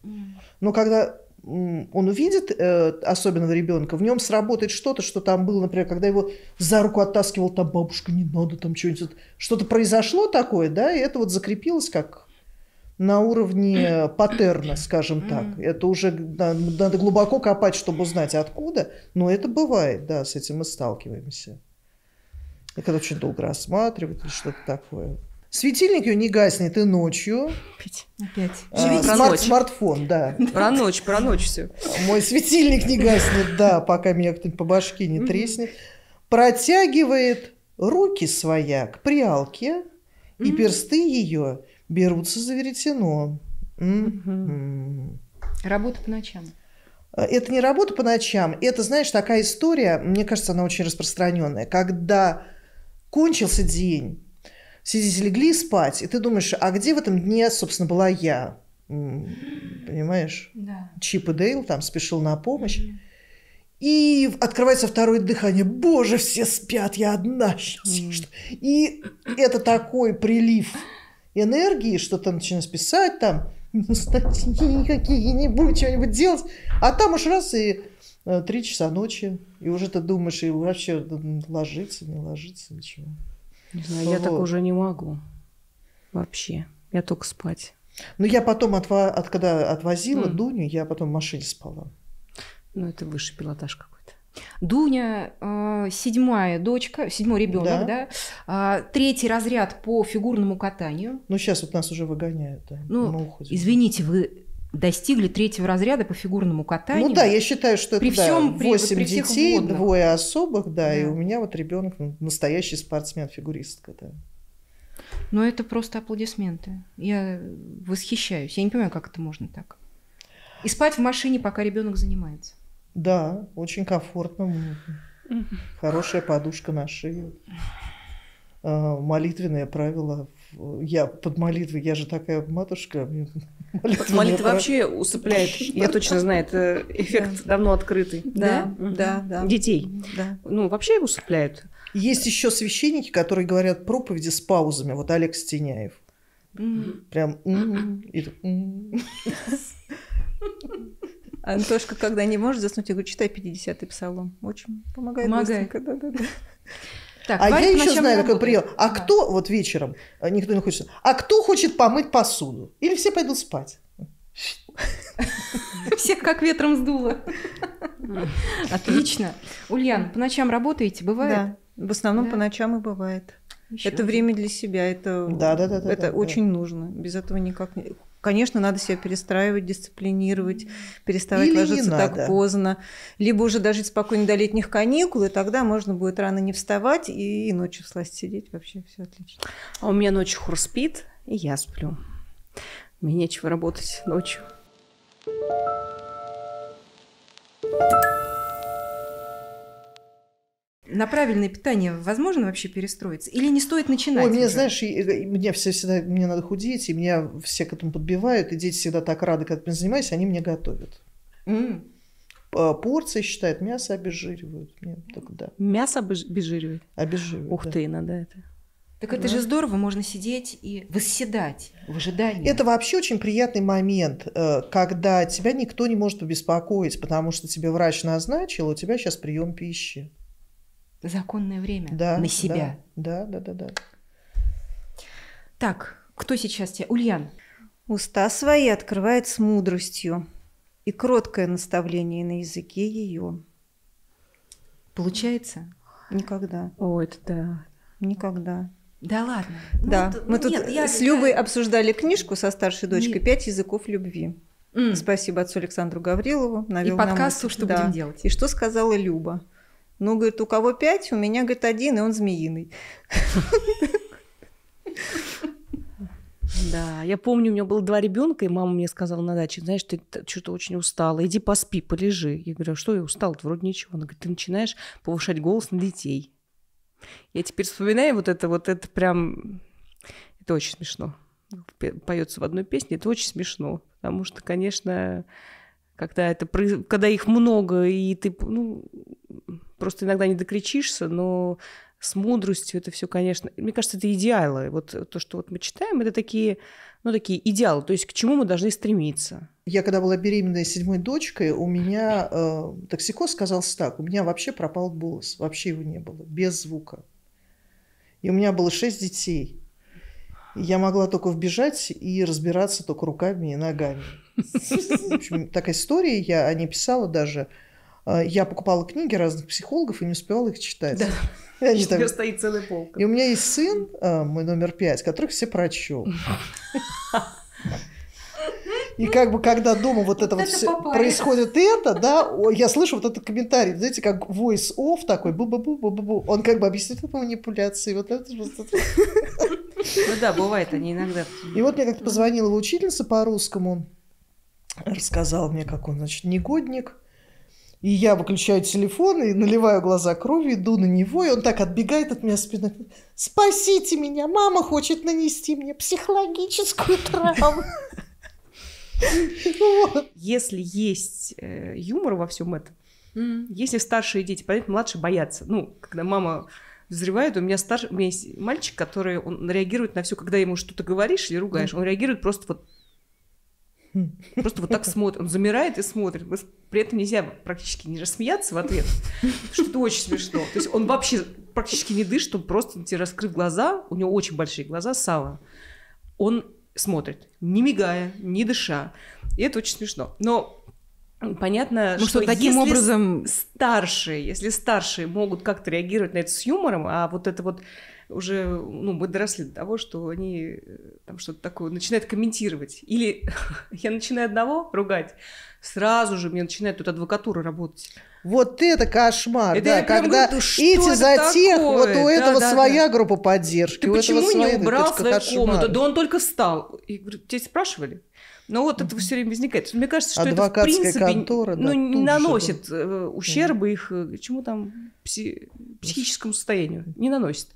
Но когда он увидит э, особенного ребенка, в нем сработает что-то, что там было, например, когда его за руку оттаскивал, там бабушка, не надо, там что-нибудь. Что-то произошло такое, да, и это вот закрепилось как на уровне паттерна, скажем так. Это уже надо глубоко копать, чтобы узнать откуда, но это бывает, да, с этим мы сталкиваемся. И когда очень долго рассматривают или что-то такое. Светильник ее не гаснет и ночью. Опять. А, про смарт, ночь. Смартфон, да. Про ночь, про ночь все. Мой светильник не гаснет, да, пока меня кто-нибудь по башке не треснет. Протягивает руки своя к прялке, и персты ее берутся за веретено. М-м-м. Работа по ночам. А, это не работа по ночам, это, знаешь, такая история, мне кажется, она очень распространенная, когда Кончился день. Сидите, легли спать, и ты думаешь, а где в этом дне, собственно, была я? Понимаешь? Да. Чип и Дейл там спешил на помощь. Mm-hmm. И открывается второе дыхание. Боже, все спят, я одна. Сейчас. Mm. И это такой прилив энергии, что ты начинаешь писать там, ну, статьи какие-нибудь, что-нибудь делать. А там уж раз и Э, три часа ночи, и уже ты думаешь, и вообще ложиться, не ложиться, ничего. Не знаю, вот. я так уже не могу вообще. Я только спать. Ну, я потом, отва... от, когда отвозила mm. Дуню, я потом в машине спала. Ну, это высший пилотаж какой-то. Дуня, э, седьмая дочка, седьмой ребенок, да. да? А, третий разряд по фигурному катанию. Ну, сейчас вот нас уже выгоняют, да. Ну, извините, вы достигли третьего разряда по фигурному катанию. Ну да, я считаю, что при это всем, да, 8 при, при детей, угодно. двое особых, да, да, и у меня вот ребенок ну, настоящий спортсмен-фигуристка, да. Но ну, это просто аплодисменты. Я восхищаюсь. Я не понимаю, как это можно так. И спать в машине, пока ребенок занимается. Да, очень комфортно. Хорошая подушка на шее. А, молитвенное правило. Я под молитвой, я же такая матушка, Молитва, Молитва вообще усыпляет. Я точно знаю, это эффект да. давно открытый. Да, да, да, Детей. Да. Ну, вообще усыпляют. Есть еще священники, которые говорят проповеди с паузами. Вот Олег Стеняев. Прям... «М-м-м» «М-м-м». Антошка, когда не может заснуть, я говорю, читай 50-й псалом. Очень помогает. Помогает. Да, да, да. Так, а я еще знаю такой прием. А да. кто, вот вечером, э, никто не хочет, а кто хочет помыть посуду? Или все пойдут спать? Всех как ветром сдуло. Отлично. Ульян, по ночам работаете, бывает? Да, в основном да. по ночам и бывает. Еще. Это время для себя, это, да, да, да, это да, очень да. нужно. Без этого никак не... Конечно, надо себя перестраивать, дисциплинировать, переставать Или ложиться так поздно. Либо уже дожить спокойно до летних каникул, и тогда можно будет рано не вставать и, ночью сласть сидеть. Вообще все отлично. А у меня ночью хур спит, и я сплю. Мне нечего работать ночью. thank you на правильное питание возможно вообще перестроиться? Или не стоит начинать? Ой, мне, уже? знаешь, э, мне все всегда, мне надо худеть, и меня все к этому подбивают, и дети всегда так рады, когда я занимаюсь, они мне готовят. Mm. Порции считают, мясо обезжиривают. Мне так, да. Мясо обезжиривают? Обезжиривают, Ух да. ты, надо это. Так да. это же здорово, можно сидеть и восседать в ожидании. Это вообще очень приятный момент, э, когда тебя никто не может побеспокоить, потому что тебе врач назначил, у тебя сейчас прием пищи законное время да, на себя. Да, да, да, да. да. Так, кто сейчас тебя? Ульян. Уста свои открывает с мудростью, и кроткое наставление на языке ее. Получается? Никогда. О, это да. Никогда. Да ладно. Ну да. Ну, Мы ну, тут нет, я, с Любой я... обсуждали книжку со старшей дочкой нет. «Пять языков любви». Mm. Спасибо отцу Александру Гаврилову. Навел и подкасту нам... «Что да. будем делать». И что сказала Люба. Ну, говорит, у кого пять, у меня, говорит, один, и он змеиный. Да, я помню, у меня было два ребенка, и мама мне сказала на даче, знаешь, ты что-то очень устала, иди поспи, полежи. Я говорю, а что я устала? Вроде ничего. Она говорит, ты начинаешь повышать голос на детей. Я теперь вспоминаю вот это, вот это прям... Это очень смешно. Поется в одной песне, это очень смешно. Потому что, конечно, когда это когда их много, и ты, ну, просто иногда не докричишься, но с мудростью это все, конечно. Мне кажется, это идеалы. Вот то, что вот мы читаем, это такие, ну, такие идеалы, то есть к чему мы должны стремиться. Я когда была беременной седьмой дочкой, у меня э, токсикоз сказался так, у меня вообще пропал голос, вообще его не было, без звука. И у меня было шесть детей. я могла только вбежать и разбираться только руками и ногами. В общем, такая история, я о ней писала даже. А, я покупала книги разных психологов и не успевала их читать. Да. И они там... стоит целая полка. И у меня есть сын, а, мой номер пять, которых все прочел. И как бы когда дома вот это вот, все происходит это, да, я слышу вот этот комментарий, знаете, как voice off такой, бу бу бу бу бу бу Он как бы объясняет это манипуляции, вот это просто... Ну да, бывает они иногда. И вот мне как-то позвонила учительница по-русскому, рассказала мне, как он, значит, негодник, и я выключаю телефон и наливаю глаза кровью, иду на него, и он так отбегает от меня спиной. «Спасите меня! Мама хочет нанести мне психологическую травму!» Если есть э, юмор во всем этом, если старшие дети, понятно, младшие боятся. Ну, когда мама взрывает, у меня старший, у меня есть мальчик, который, он реагирует на все, когда ему что-то говоришь или ругаешь, он реагирует просто вот Просто вот так смотрит. Он замирает и смотрит. При этом нельзя практически не рассмеяться в ответ. Что-то очень смешно. То есть он вообще практически не дышит, он просто раскрыв глаза, у него очень большие глаза, сало. Он смотрит, не мигая, не дыша. И это очень смешно. Но понятно, ну, что, что таким если образом старшие, если старшие могут как-то реагировать на это с юмором, а вот это вот уже, ну, мы доросли до того, что они э, там что-то такое начинают комментировать. Или я начинаю одного ругать, сразу же мне начинает тут адвокатура работать. Вот это кошмар, это да, когда говорю, эти за тех, вот у этого да, своя да. группа поддержки. Ты у почему этого не своя... убрал это свою кошмар. комнату? Да он только встал. И говорю, тебя спрашивали? Ну вот это все время возникает. Мне кажется, что Адвокатская это в принципе контора, да, ну, не наносит же, э, ущерба их э, чему там пси- психическому состоянию. Не наносит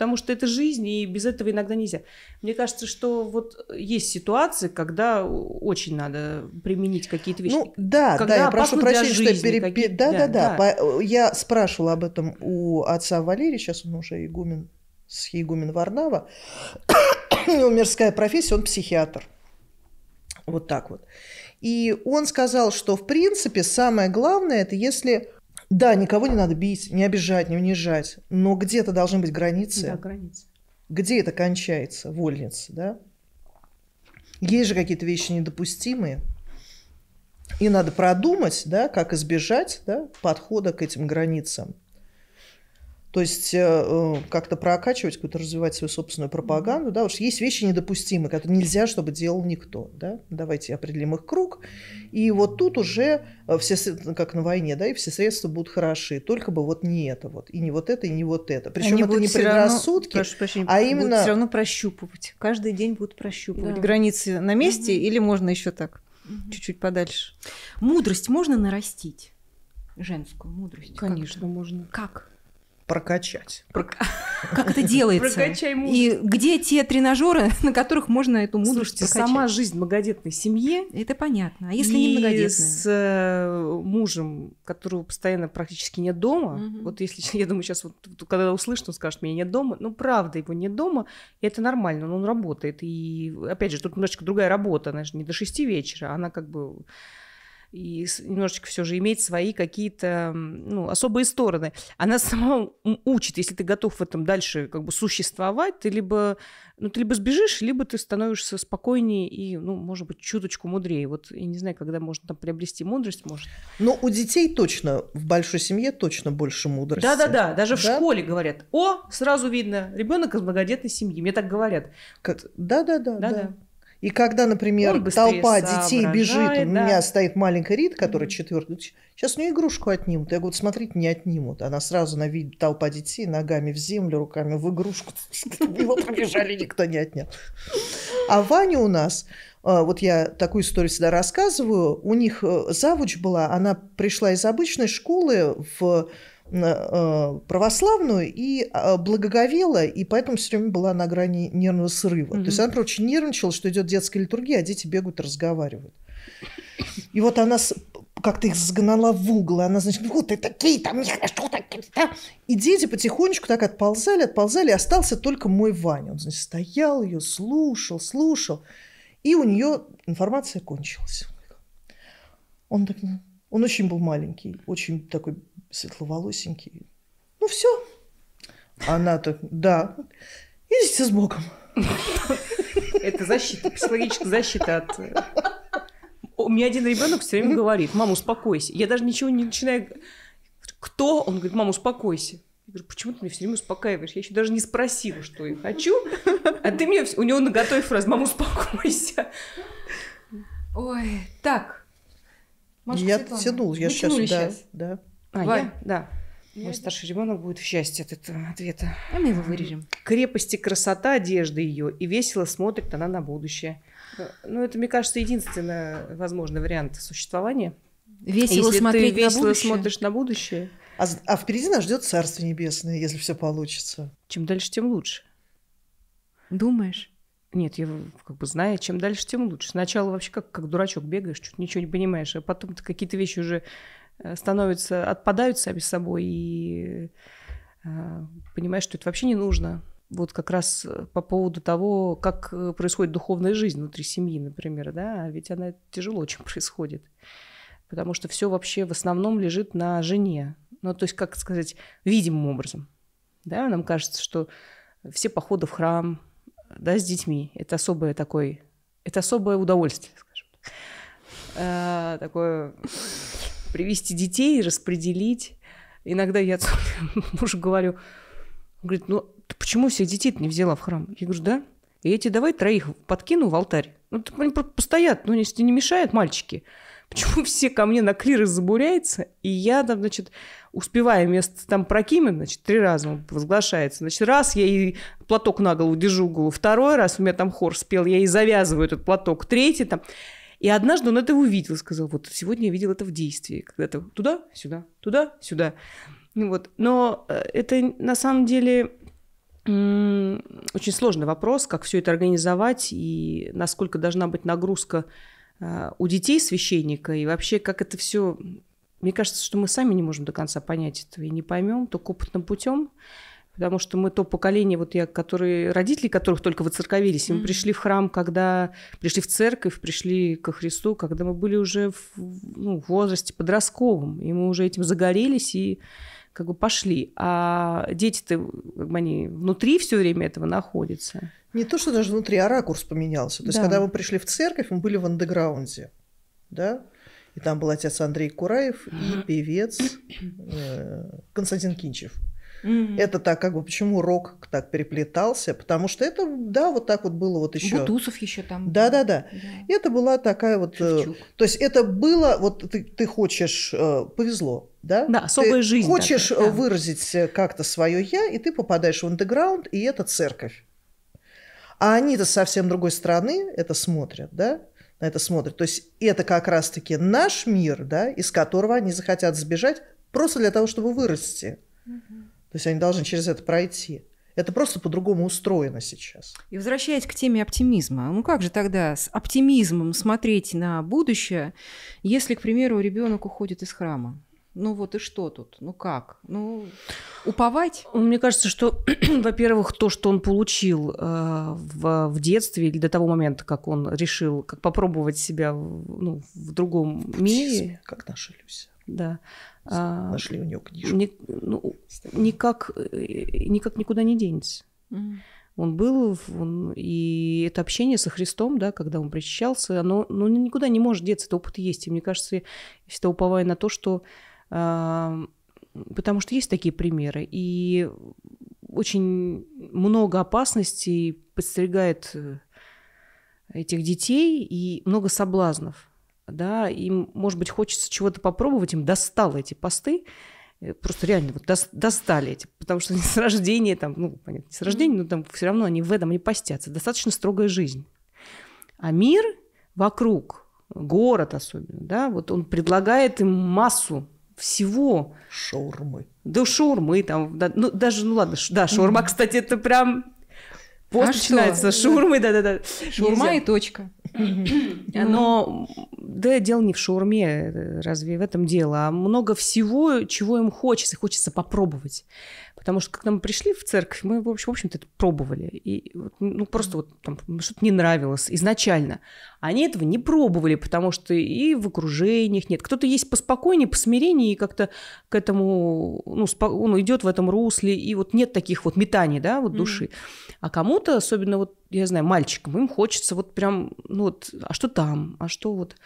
потому что это жизнь, и без этого иногда нельзя. Мне кажется, что вот есть ситуации, когда очень надо применить какие-то вещи. Ну, да, когда да, я прошу прощения, что я перепи... да, да, да, да. По... Я спрашивала об этом у отца Валерия, сейчас он уже игумен, с игумен Варнава. у него мирская профессия, он психиатр. Вот так вот. И он сказал, что в принципе самое главное это если да, никого не надо бить, не обижать, не унижать, но где-то должны быть границы. Да, границы. Где это кончается, вольница, да? Есть же какие-то вещи недопустимые, и надо продумать, да, как избежать да, подхода к этим границам. То есть э, э, как-то прокачивать, какую-то развивать свою собственную пропаганду. Да? Уж есть вещи недопустимые, которые нельзя, чтобы делал никто. Да? Давайте определим их круг. И вот тут уже э, все, как на войне, да, и все средства будут хороши. Только бы вот не это вот. И не вот это, и не вот это. Причем это не предрассудки, равно, прошу прощения, а именно... Будут все равно прощупывать. Каждый день будут прощупывать. Да. Границы на месте угу. или можно еще так? Угу. Чуть-чуть подальше. Мудрость можно нарастить? Женскую мудрость. Конечно, как можно. Как? прокачать. Прок... Как это делается? Прокачай мудрость. И где те тренажеры, на которых можно эту мудрость Слушайте, прокачать? сама жизнь в многодетной семье. Это понятно. А если и не многодетная? с э, мужем, которого постоянно практически нет дома. Угу. Вот если, я думаю, сейчас вот когда услышит, он скажет, меня нет дома. Ну, правда, его нет дома. И это нормально, но он работает. И, опять же, тут немножечко другая работа. Она же не до шести вечера, она как бы и немножечко все же иметь свои какие-то ну, особые стороны. Она сама учит, если ты готов в этом дальше как бы существовать, ты либо, ну, ты либо сбежишь, либо ты становишься спокойнее и, ну, может быть, чуточку мудрее. Вот я не знаю, когда можно там приобрести мудрость, может. Но у детей точно, в большой семье точно больше мудрости. Да-да-да, даже да? в школе говорят, о, сразу видно, ребенок из многодетной семьи, мне так говорят. Да-да-да. И когда, например, толпа детей бежит, да. у меня стоит маленькая Рит, которая mm четвертая, сейчас у нее игрушку отнимут. Я говорю, смотрите, не отнимут. Она сразу на вид толпа детей ногами в землю, руками в игрушку. Его пробежали, никто не отнял. А Ваня у нас, э, вот я такую историю всегда рассказываю, у них э, завуч была, она пришла из обычной школы в Э, православную и э, благоговела, и поэтому все время была на грани нервного срыва. Mm-hmm. То есть она, например, очень нервничала, что идет детская литургия, а дети бегают, разговаривают. И вот она как-то их сгнала в угол, она, значит, вот ты такие там, нехорошо такие, да. И дети потихонечку так отползали, отползали, и остался только мой Ваня. Он, значит, стоял ее, слушал, слушал, и у нее информация кончилась. Он так, он очень был маленький, очень такой светловолосенький. Ну все. Она так, да. Идите с Богом. Это защита, психологическая защита от... Э, у меня один ребенок все время говорит, мам, успокойся. Я даже ничего не начинаю... Кто? Он говорит, мам, успокойся. Я говорю, почему ты меня все время успокаиваешь? Я еще даже не спросила, что я хочу. А ты мне... У него наготове фраза, мам, успокойся. Ой, так. Машка я Светлана. тянул, я сейчас, да, сейчас. да. А, Вай. я? Да. Я... Мой старший ребенок будет в счастье от этого ответа. А мы его вырежем. Крепость и красота одежды ее, и весело смотрит она на будущее. Э, ну, это, мне кажется, единственный э, возможный вариант существования. Весело если смотреть ты весело на будущее. смотришь на будущее. А, а впереди нас ждет Царство Небесное, если все получится. Чем дальше, тем лучше. Думаешь? Нет, я как бы знаю, чем дальше, тем лучше. Сначала вообще как, как дурачок бегаешь, чуть ничего не понимаешь, а потом ты какие-то вещи уже Э, становятся, отпадают сами собой и э, понимаешь, что это вообще не нужно. Вот как раз э, по поводу того, как происходит духовная жизнь внутри семьи, например, да, а ведь она тяжело очень происходит, потому что все вообще в основном лежит на жене, ну, то есть, как сказать, видимым образом, да, нам кажется, что все походы в храм, да, с детьми, это особое такое, это особое удовольствие, скажем так, такое привести детей, распределить. Иногда я мужу говорю, он говорит, ну ты почему всех детей не взяла в храм? Я говорю, да. И эти давай троих подкину в алтарь. Ну, они просто постоят, ну, если не мешают мальчики. Почему все ко мне на клиры забуряются, и я там, значит, успеваю вместо там прокимен, значит, три раза он возглашается. Значит, раз я и платок на голову держу голову, второй раз у меня там хор спел, я и завязываю этот платок, третий там. И однажды он это увидел, сказал, вот сегодня я видел это в действии, когда-то туда, сюда, туда, сюда. Ну вот. Но э, это на самом деле очень сложный вопрос, как все это организовать и насколько должна быть нагрузка э, у детей священника и вообще как это все... Мне кажется, что мы сами не можем до конца понять этого и не поймем, только опытным путем. Потому что мы то поколение, вот я, которые, родители которых только выцерковились, mm-hmm. мы пришли в храм, когда пришли в церковь, пришли ко Христу, когда мы были уже в ну, в возрасте подростковом, и мы уже этим загорелись и как бы пошли. А дети-то, как бы они внутри все время этого находятся. Не то, что даже внутри, а ракурс поменялся. То да. есть, когда мы пришли в церковь, мы были в андеграунде, да? И там был отец Андрей Кураев и певец э, Константин Кинчев. Это так, как бы почему рок так переплетался, потому что это, да, вот так вот было вот еще. Бутусов еще там. Да, да, да. да. Это была такая вот. Э, Шевчук. То есть это было вот ты, ты хочешь э, повезло, да? Да, особая ты жизнь. Хочешь такая, э, да. выразить как-то свое я, и ты попадаешь в андеграунд, и это церковь. А они-то совсем другой страны это смотрят, да? на это смотрят. То есть это как раз-таки наш мир, да, из которого они захотят сбежать просто для того, чтобы вырасти. Угу. То есть они должны через это пройти. Это просто по-другому устроено сейчас. И возвращаясь к теме оптимизма, ну как же тогда с оптимизмом смотреть на будущее, если, к примеру, ребенок уходит из храма? Ну вот и что тут? Ну как? Ну, уповать? Мне кажется, что, во-первых, то, что он получил э, в, в детстве или до того момента, как он решил как попробовать себя в, ну, в другом Буддизме, мире. Как наша Люся да. А, нашли у него книжку. Ни, ну, никак, э, никак никуда не денется. Mm. Он был, он, и это общение со Христом, да, когда он причащался, оно ну, никуда не может деться, это опыт есть. И мне кажется, я всегда уповаю на то, что... А, потому что есть такие примеры, и очень много опасностей подстерегает э, этих детей и много соблазнов да, им, может быть, хочется чего-то попробовать, им достало эти посты, э, просто реально вот достали эти, потому что они с рождения, там, ну, понятно, не с рождения, но там все равно они в этом, не постятся, достаточно строгая жизнь. А мир вокруг, город особенно, да, вот он предлагает им массу всего. Шаурмы. Да шаурмы там, да, ну даже, ну ладно, да, шаурма, кстати, это прям Пост а начинается с шаурмы, да-да-да. Шаурма Нельзя. и точка. Но да, дело не в шаурме, э, разве в этом дело, а много всего, чего им хочется, хочется попробовать. Потому что когда мы пришли в церковь, мы, в общем-то, это пробовали. И ну, просто вот там что-то не нравилось изначально. Они этого не пробовали, потому что и в окружениях нет. Кто-то есть поспокойнее, посмирение, и как-то к этому, ну, спо... он идет в этом русле, и вот нет таких вот метаний, да, вот души. Mm-hmm. А кому-то, особенно вот, я знаю, мальчикам, им хочется вот прям, ну вот, а что там, а что вот...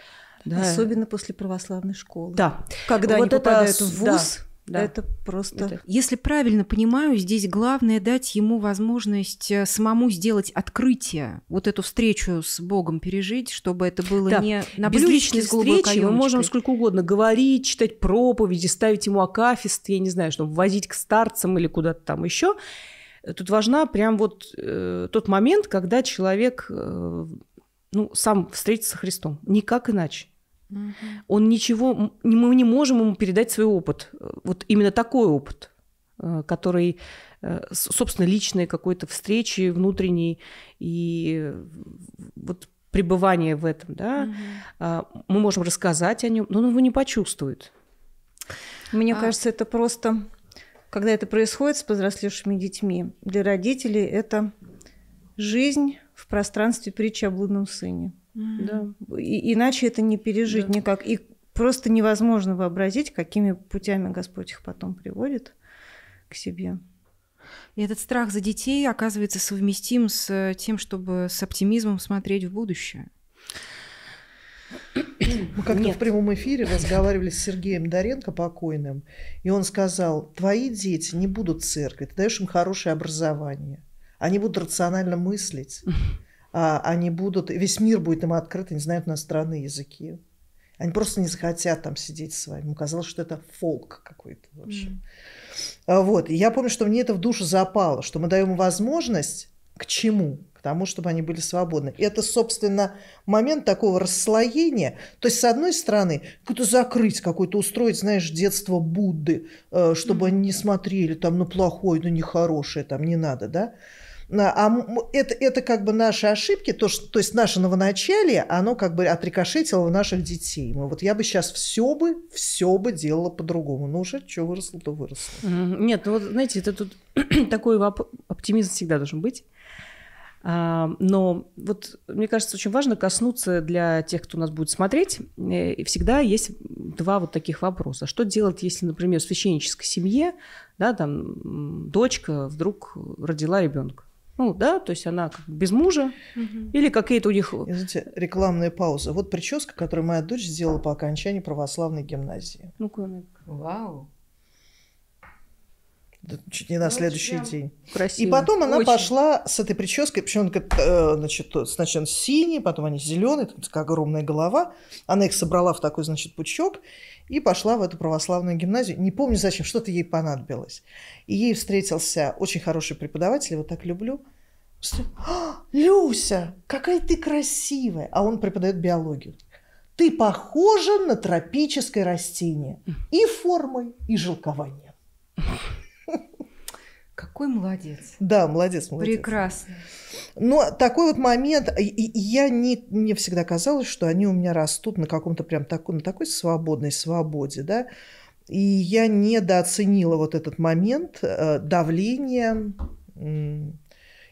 Да. Особенно после православной школы. Да. Когда вот они это, попадают в ВУЗ, да да. Это просто... Это... Если правильно понимаю, здесь главное дать ему возможность э, самому сделать открытие, вот эту встречу с Богом пережить, чтобы это было да. не на Без личной встречи мы можем сколько угодно говорить, читать проповеди, ставить ему акафист, я не знаю, что ввозить к старцам или куда-то там еще. Тут важна прям вот э, тот момент, когда человек э, ну, сам встретится с Христом. Никак иначе. Он ничего, мы не можем ему передать свой опыт. Э, вот именно такой опыт, э, который, э, собственно, личной какой-то встречи внутренней и вот пребывание в этом, да, угу. мы можем рассказать о нем, но он его не почувствует. Мне а... кажется, это просто, когда это происходит с повзрослевшими детьми, для родителей это жизнь в пространстве притчи о блудном сыне. Да. И, иначе это не пережить да. никак. И просто невозможно вообразить, какими путями Господь их потом приводит к себе. И этот страх за детей оказывается совместим с э, тем, чтобы с оптимизмом смотреть в будущее. Мы как-то в прямом эфире разговаривали с Сергеем Доренко покойным, и он сказал, твои дети не будут церкви, ты даешь им хорошее образование, они будут рационально мыслить, А, они будут, весь мир будет им открыт, они знают иностранные языки. Они просто не захотят там сидеть с вами. Им казалось, что это фолк какой-то вообще. Mm. Вот. И я помню, что мне это в душу запало, что мы даем возможность к чему? К тому, чтобы они были свободны. И это, собственно, момент такого расслоения. То есть, с одной стороны, какую-то закрыть, какую-то устроить, знаешь, детство Будды, э, чтобы они не смотрели там на ну, плохое, на ну, нехорошее, там не надо, да? А это, это как бы наши ошибки, то, что, то есть наше новоначалие, оно как бы отрикошетило в наших детей. Мы, вот я бы сейчас все бы, все бы делала по-другому. Ну уже, что выросло, то выросло. Нет, ну вот знаете, это тут такой оптимизм всегда должен быть. А, но вот мне кажется, очень важно коснуться для тех, кто нас будет смотреть, э, И всегда есть два вот таких вопроса. Что делать, если, например, в священнической семье да, там, дочка вдруг родила ребенка? Ну да, то есть она как без мужа угу. или какие-то у них... Извините, рекламная пауза. Вот прическа, которую моя дочь сделала по окончании православной гимназии. Ну-ка, ну Вау. Чуть не на Очень следующий прям... день. Красиво. И потом она Очень. пошла с этой прической, причем э, значит, сначала синий, потом они зеленые, такая огромная голова. Она их собрала в такой, значит, пучок и пошла в эту православную гимназию. Не помню зачем, что-то ей понадобилось. И ей встретился очень хороший преподаватель, его так люблю. «А, Люся, какая ты красивая! А он преподает биологию. Ты похожа на тропическое растение и формой, и желкованием. Какой молодец. Да, молодец, молодец. Прекрасно. Но такой вот момент, и я не, мне всегда казалось, что они у меня растут на каком-то прям такой, на такой свободной свободе, да, и я недооценила вот этот момент э, давления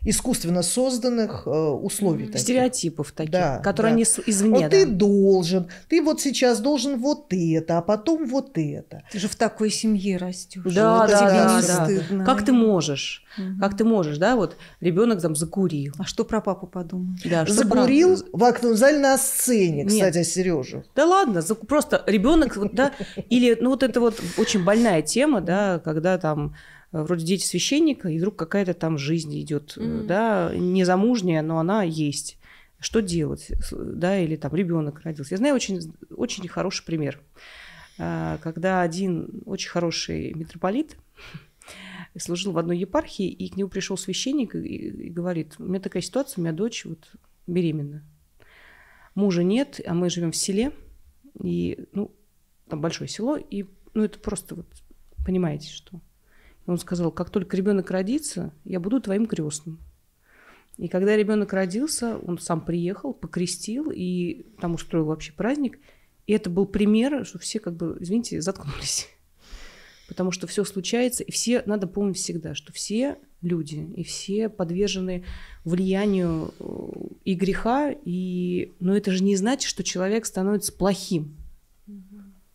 искусственно созданных э, условий. Таких. Стереотипов таких, да, которые да. они извне. Вот да. ты должен, ты вот сейчас должен вот это, а потом вот это. Ты же в такой семье растешь. Да, вот да, тебе да, не да. стыдно. Как ты можешь? Угу. Как ты можешь, да? Вот ребенок там закурил. А что про папу подумал? Да, закурил про... в окнозале на сцене, кстати, Нет. Сережа. Да ладно, просто ребенок, да, или ну вот это вот очень больная тема, да, когда там Э, вроде дети священника, и вдруг какая-то там жизнь идет, mm-hmm. Э, да, незамужняя, но она есть. Что делать, да, или там ребенок родился. Я знаю очень, очень хороший пример, а, когда один очень хороший митрополит служил в одной епархии, и к нему пришел священник и, говорит, у меня такая ситуация, у меня дочь вот беременна, мужа нет, а мы живем в селе, и, ну, там большое село, и, ну, это просто вот, понимаете, что он сказал, как только ребенок родится, я буду твоим крестным. И когда ребенок родился, он сам приехал, покрестил и там устроил вообще праздник. И это был пример, что все как бы, извините, заткнулись. Потому что все случается, и все, надо помнить всегда, что все люди, и все подвержены влиянию э, и греха, и... но это же не значит, что человек становится плохим.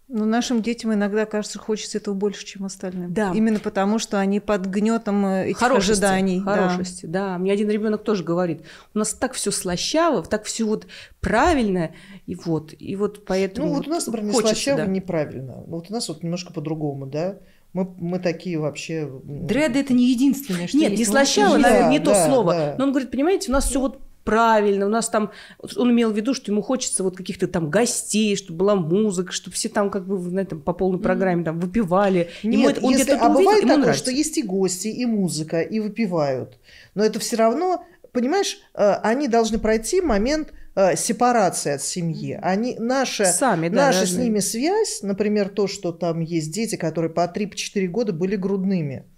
Но ну, нашим детям иногда кажется, хочется этого больше, чем остальным. Да. Именно потому, что они под гнетом э, этих хорошести, ожиданий. Хорошести, да. да. Мне один ребенок тоже говорит, у нас так все слащаво, так все вот правильно, и вот, и вот поэтому. Ну вот, вот у нас, например, не хочется, слащаво, да. неправильно. Вот у нас вот немножко по-другому, да. Мы, мы такие вообще. Дреды это не единственное, что Нет, есть. не слащаво, наверное, не да, то слово. Да. Но он говорит, понимаете, у нас все вот правильно, у нас там... Он имел в виду, что ему хочется вот каких-то там гостей, чтобы была музыка, чтобы все там как бы на этом по полной программе там выпивали. Нет, ему это, он если, а бывает увидел, такое, нравится. что есть и гости, и музыка, и выпивают. Но это все равно, понимаешь, э, они должны пройти момент э, сепарации от семьи. Они, наша Сами, да, наша разные. с ними связь, например, то, что там есть дети, которые по 3-4 года были грудными –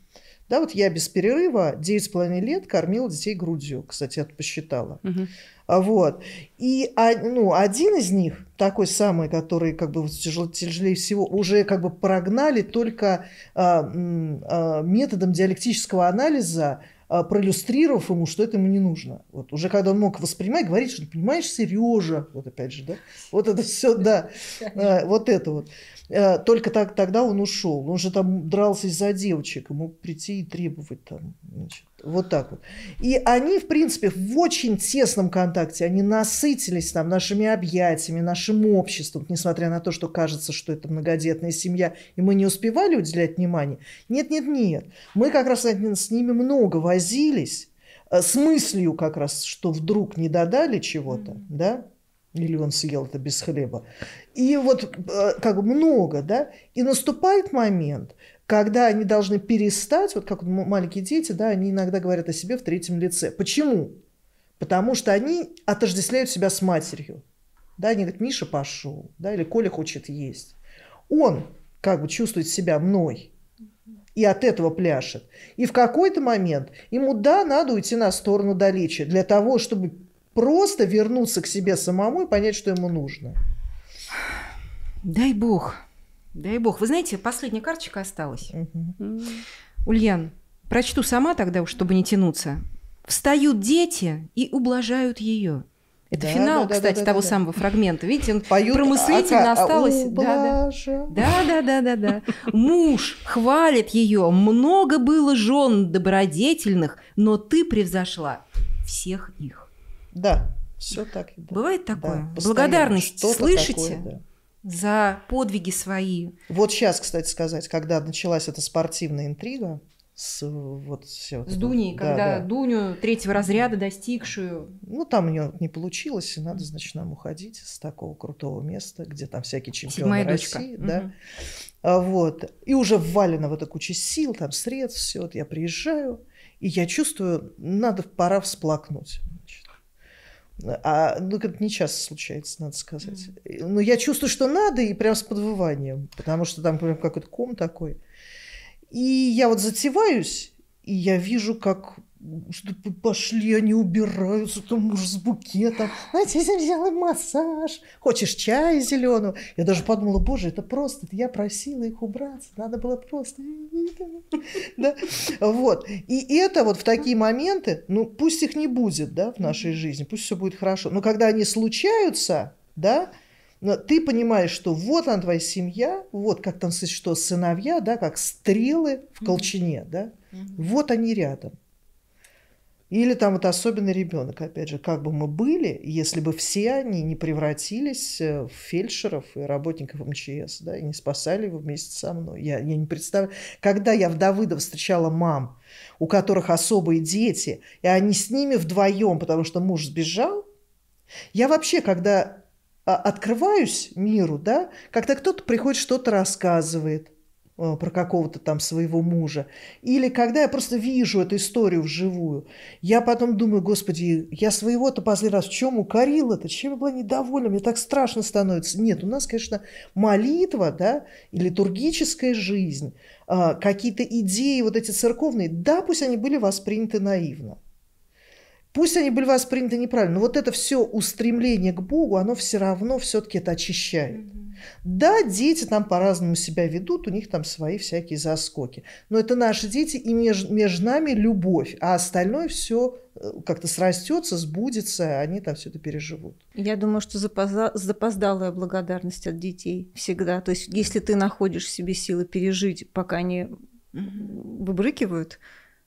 да, вот я без перерыва 9,5 лет кормила детей грудью, кстати, это посчитала. Угу. Вот. И ну, один из них, такой самый, который как бы тяжело, тяжелее всего, уже как бы прогнали только а, а, методом диалектического анализа а, проиллюстрировав ему, что это ему не нужно. Вот уже когда он мог воспринимать, говорить, что понимаешь, Сережа, вот опять же, да, вот это все, да, а, вот это вот. А, только так, тогда он ушел. Он же там дрался из-за девочек, ему прийти и требовать там, значит, вот так вот. И они, в принципе, в очень тесном контакте, они насытились там нашими объятиями, нашим обществом, несмотря на то, что кажется, что это многодетная семья, и мы не успевали уделять внимание. Нет, нет, нет. Мы как раз с ними много возились, э, с мыслью как раз, что вдруг не додали чего-то, mm-hmm. да, или он съел это без хлеба. И вот э, как бы много, да, и наступает момент, когда они должны перестать, вот как маленькие дети, да, они иногда говорят о себе в третьем лице. Почему? Потому что они отождествляют себя с матерью. Да, они говорят, Миша пошел, да, или Коля хочет есть. Он как бы чувствует себя мной и от этого пляшет. И в какой-то момент ему, да, надо уйти на сторону далече для того, чтобы просто вернуться к себе самому и понять, что ему нужно. Дай бог, Дай бог. Вы знаете, последняя карточка осталась. Угу. Ульян, прочту сама тогда, чтобы не тянуться. Встают дети и ублажают ее. Это да, финал, да, кстати, да, да, того да, самого фрагмента. Видите, он Поют, промыслительно а, осталось. Да, да, да, да, да, да. Муж хвалит ее. Много было жен добродетельных, но ты превзошла всех их. Да, все так. Да. Бывает такое. Да, Благодарность слышите? Такое, да за подвиги свои. Вот сейчас, кстати сказать, когда началась эта спортивная интрига, с вот все. С Дуней, когда да. Дуню третьего разряда достигшую. Ну, там у нее не получилось, и надо, значит, нам уходить с такого крутого места, где там всякие чемпионы Седьмая России. Дочка. Да. Угу. А, вот. И уже ввалено вот эта куча сил, там средств, все. Вот я приезжаю, и я чувствую, надо пора всплакнуть. А, ну, это не часто случается, надо сказать. Mm-hmm. Ну, Но я чувствую, что надо, и прям с подвыванием, потому что там прям какой-то ком такой. И я вот затеваюсь, и я вижу, как что пошли, они убираются, там муж с букетом, а тебе сделай массаж, хочешь чая зеленого? Я даже подумала, боже, это просто, это я просила их убраться, надо было просто. Да? Вот. И это вот в такие моменты, ну пусть их не будет да, в нашей жизни, пусть все будет хорошо, но когда они случаются, да, но ты понимаешь, что вот она твоя семья, вот как там, что сыновья, да, как стрелы в колчане, да, вот они рядом. Или там вот особенный ребенок, опять же, как бы мы были, если бы все они не превратились э, в фельдшеров и работников МЧС, да, и не спасали его вместе со мной. Я, я не представляю, когда я в Давыдов встречала мам, у которых особые дети, и они с ними вдвоем, потому что муж сбежал, я вообще, когда а, открываюсь миру, да, когда кто-то приходит, что-то рассказывает – Э, про какого-то там своего мужа. Или когда я просто вижу эту историю вживую, я потом думаю, господи, я своего-то последний раз в чем укорила-то, чем я была недовольна, мне так страшно становится. Нет, у нас, конечно, молитва, да, и литургическая жизнь, а, какие-то идеи вот эти церковные, да, пусть они были восприняты наивно. Пусть они были восприняты неправильно, но вот это все устремление к Богу, оно все равно все-таки это очищает. Mm-hmm. Да, дети там по-разному себя ведут, у них там свои всякие заскоки. Но это наши дети, и между нами любовь, а остальное все э, как-то срастется, сбудется, а они там все это переживут. Я думаю, что запозда... запоздалая благодарность от детей всегда. То есть, если ты находишь в себе силы пережить, пока они выбрыкивают,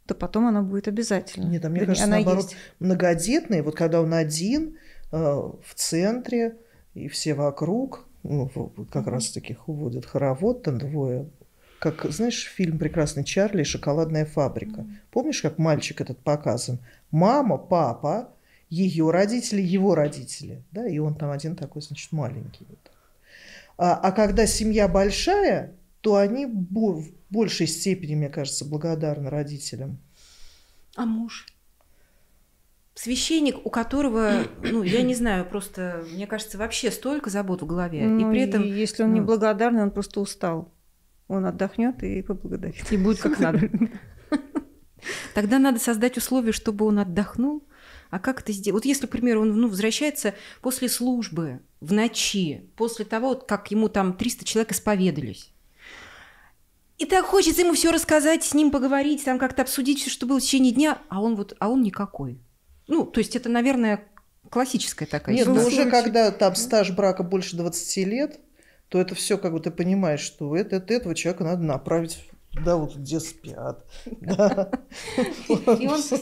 то потом она будет обязательно. Нет, а мне Вернее, кажется, она наоборот, есть. Многодетный, вот когда он один э, в центре, и все вокруг, ну, как раз таких уводят хоровод, там двое как, знаешь, фильм «Прекрасный Чарли» «Шоколадная фабрика». Помнишь, как мальчик этот показан? Мама, папа, ее родители, его родители. Да? И он там один такой, значит, маленький. А, а когда семья большая, то они в большей степени, мне кажется, благодарны родителям. А муж? священник, у которого, ну, я не знаю, просто, мне кажется, вообще столько забот в голове. Ну, и при этом... И если он ну, неблагодарный, он просто устал. Он отдохнет и поблагодарит. И будет как надо. Тогда надо создать условия, чтобы он отдохнул. А как это сделать? Вот если, к примеру, он ну, возвращается после службы, в ночи, после того, как ему там 300 человек исповедались, и так хочется ему все рассказать, с ним поговорить, там как-то обсудить все, что было в течение дня, а он вот, а он никакой. Ну, то есть это, наверное, классическая такая Нет, ну, история. Нет, уже когда там стаж брака больше 20 лет, то это все как бы ты понимаешь, что это, от этого человека надо направить да, вот где спят. И,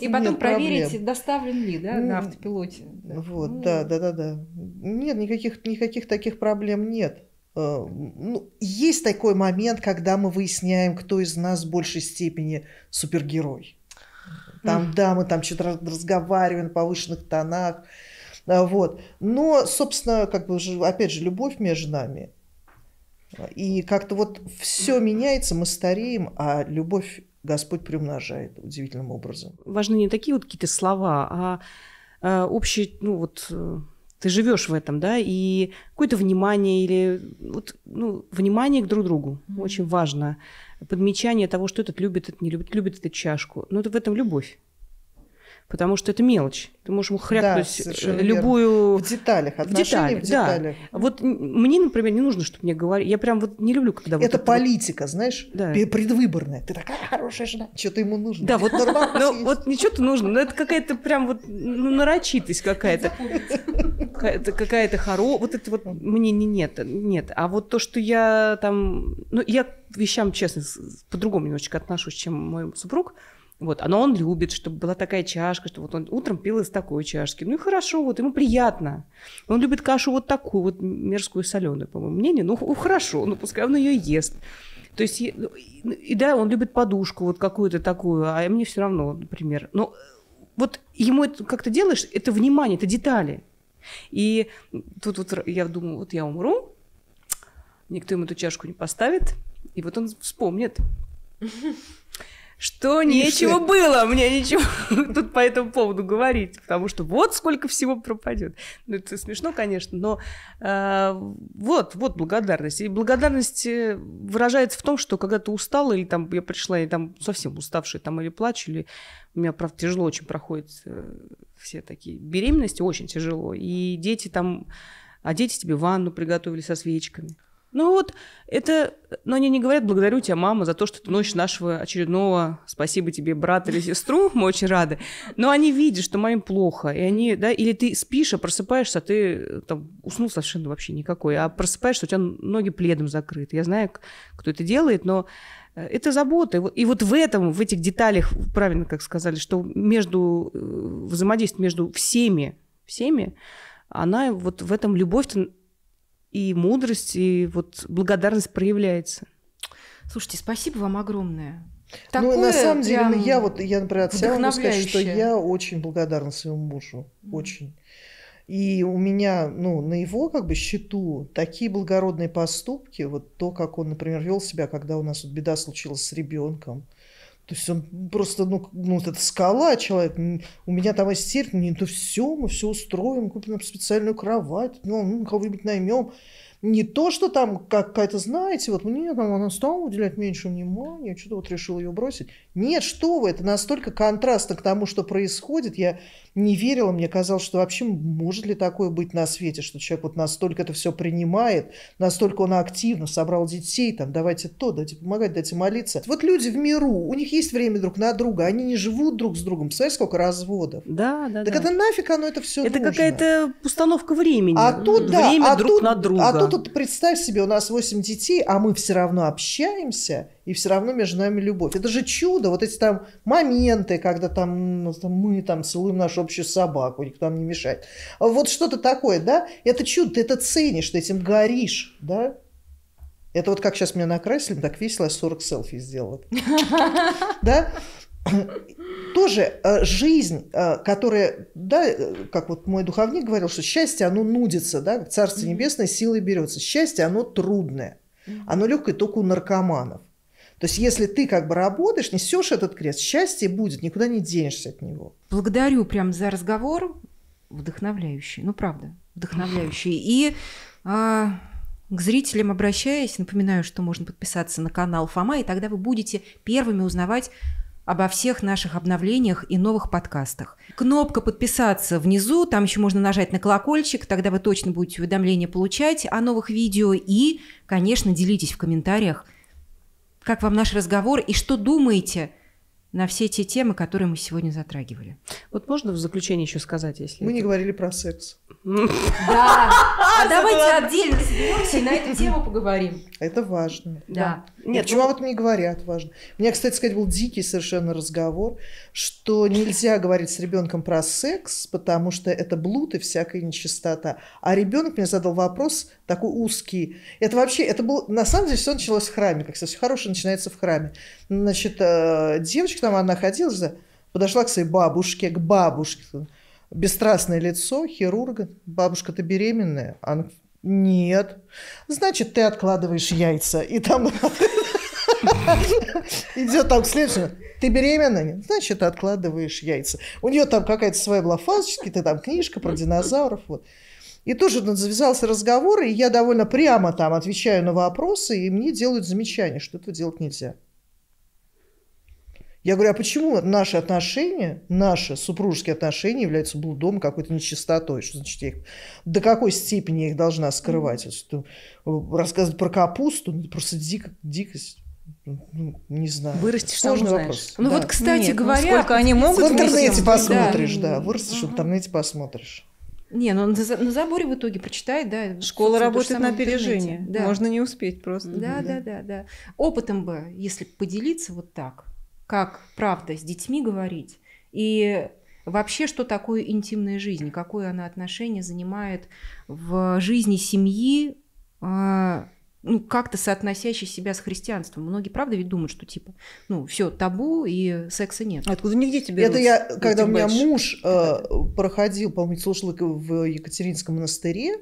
потом проверить, доставлен ли да, на автопилоте. Вот, ну. да, да, да, да. Нет, никаких, никаких таких проблем нет. А, ну, есть такой момент, когда мы выясняем, кто из нас в большей степени супергерой. Там, да, мы там что-то разговариваем на повышенных тонах. А, вот. Но, собственно, как бы, опять же, любовь между нами. И как-то вот все меняется, мы стареем, а любовь Господь приумножает удивительным образом. Важны не такие вот какие-то слова, а, а общий, ну вот, э, ты живешь в этом, да, и какое-то внимание или вот, ну, внимание к друг другу mm-hmm. очень важно подмечание того, что этот любит, этот не любит, любит эту чашку. Ну, это в этом любовь потому что это мелочь. Ты можешь ему хрякнуть да, э, любую... Верно. В деталях, отношения в, деталях, в деталях. Да. Вот мне, например, не нужно, чтобы мне говорили... Я прям вот не люблю, когда... Это вот политика, вот... знаешь, да. предвыборная. Ты такая хорошая жена, что-то ему нужно. Да, вот, нормально. Ну, вот ничего то нужно, но это какая-то прям вот ну, нарочитость какая-то. Какая-то хорошая. Вот это вот мне не нет, нет. А вот то, что я там... Ну, я вещам, честно, по-другому немножечко отношусь, чем мой супруг. Вот, оно а, он любит, чтобы была такая чашка, что вот он утром пил из такой чашки. Ну и хорошо, вот ему приятно. Он любит кашу вот такую, вот мерзкую соленую, по моему мнению. Ну хорошо, ну пускай он ее ест. То есть, ну, и да, он любит подушку вот какую-то такую, а мне все равно, например. Но э, вот ему это как-то делаешь, это внимание, это детали. И тут вот я думаю, вот я умру, никто ему эту чашку не поставит, и вот он вспомнит. что нечего И было мне ничего тут по этому поводу говорить, потому что вот сколько всего пропадет. Ну, это смешно, конечно, но э, вот, вот благодарность. И благодарность э, выражается в том, что когда ты устала, или там я пришла, и там совсем уставшая, там или плачу, или у меня, правда, тяжело очень проходят э, все такие беременности, очень тяжело. И дети там, а дети тебе ванну приготовили со свечками. Ну вот, это... Но они не говорят, благодарю тебя, мама, за то, что ты ночь нашего очередного спасибо тебе, брат или сестру, мы очень рады. Но они видят, что маме плохо, и они, да, или ты спишь, а просыпаешься, а ты э, там уснул совершенно вообще никакой, а просыпаешься, у тебя ноги пледом закрыты. Я знаю, кто это делает, но э, это забота. И вот в этом, в этих деталях, правильно как сказали, что между э, взаимодействие между всеми, всеми, она вот в этом любовь и мудрость, и вот благодарность проявляется. Слушайте, спасибо вам огромное. Такое ну, на самом деле, ну, прям я вот, я, например, от себя могу сказать, что я очень благодарна своему мужу, очень. И у меня, ну, на его как бы счету такие благородные поступки, вот то, как он, например, вел себя, когда у нас вот беда случилась с ребенком, то есть он просто, ну, ну вот эта скала, человек, у меня там истерик, не то все, мы все устроим, купим нам специальную кровать, ну, ну кого-нибудь наймем. Не то, что там какая-то, знаете, вот мне там она стала уделять меньше внимания, что-то вот решил ее бросить. Нет, что вы, это настолько контрастно к тому, что происходит. Я не верила, мне казалось, что вообще может ли такое быть на свете, что человек вот настолько это все принимает, настолько он активно собрал детей, там, давайте то, дайте помогать, дайте молиться. Вот люди в миру, у них есть время друг на друга, они не живут друг с другом. Представляешь, сколько разводов? Да, да, Так да. это нафиг оно это все Это какая-то установка времени. А тут, да, Время а друг тут, на друга. А тут вот представь себе, у нас 8 детей, а мы все равно общаемся – и все равно между нами любовь. Это же чудо, вот эти там моменты, когда там, там мы там целуем нашу общую собаку, никто нам не мешает. Вот что-то такое, да? Это чудо, ты это ценишь, ты этим горишь, да? Это вот как сейчас меня накрасили, так весело, я 40 селфи сделала. Да? Тоже э, жизнь, э, которая, да, э, как вот мой духовник говорил, что счастье, оно нудится, да, Царство Небесное силой берется. Счастье, оно трудное. Оно легкое только у наркоманов. То есть если ты как бы работаешь, несешь этот крест, счастье будет, никуда не денешься от него. Благодарю прям за разговор вдохновляющий, ну правда, вдохновляющий. И а, к зрителям обращаясь, напоминаю, что можно подписаться на канал Фома, и тогда вы будете первыми узнавать обо всех наших обновлениях и новых подкастах. Кнопка «Подписаться» внизу, там еще можно нажать на колокольчик, тогда вы точно будете уведомления получать о новых видео. И, конечно, делитесь в комментариях – как вам наш разговор и что думаете на все те темы, которые мы сегодня затрагивали? Вот можно в заключение еще сказать, если... Мы это... не говорили про секс. Да. А, а давайте отдельно соберемся и на эту тему поговорим. Это важно. Да. Нет, почему вот ну- мне говорят, важно. У меня, кстати сказать, был дикий совершенно разговор, что нельзя говорить с ребенком про секс, потому что это блуд и всякая нечистота. А ребенок мне задал вопрос, такой узкий. Это вообще, это был, на самом деле, все началось в храме, как все хорошее начинается в храме. Значит, э, девочка там, она ходила, подошла к своей бабушке, к бабушке, бесстрастное лицо хирурга, бабушка, то беременная? Она, нет. Значит, ты откладываешь яйца. И там идет там следующее: Ты беременна? Нет. Значит, ты откладываешь яйца. У нее там какая-то своя была фазочка, ты там книжка про динозавров. Вот. И тоже завязался разговор, и я довольно прямо там отвечаю на вопросы, и мне делают замечание, что это делать нельзя. Я говорю, а почему наши отношения, наши супружеские отношения являются блудом, какой-то нечистотой? Что значит, я их, до какой степени я их должна скрывать? Вот, э, рассказывать про капусту, ну, просто дико, дикость. Ну, ну, не знаю. Вырастешь, Сложный сам вопрос. Ну да. вот, кстати Нет, говоря, сколько они могут... В интернете посмотришь, да. да. Вырастешь, угу. в интернете посмотришь. Не, ну на заборе в итоге прочитает, да. Школа работает на опережение. Да. Можно не успеть просто. Да, да, да, да, да. Опытом бы, если поделиться вот так, как правда с детьми говорить, и вообще, что такое интимная жизнь, какое она отношение занимает в жизни семьи, а, ну, как-то соотносящий себя с христианством. Многие, правда, ведь думают, что типа, ну, все табу и секса нет. А откуда не тебе? Это я, когда у меня больше? муж э, проходил, по-моему, слушал э, в Екатеринском монастыре,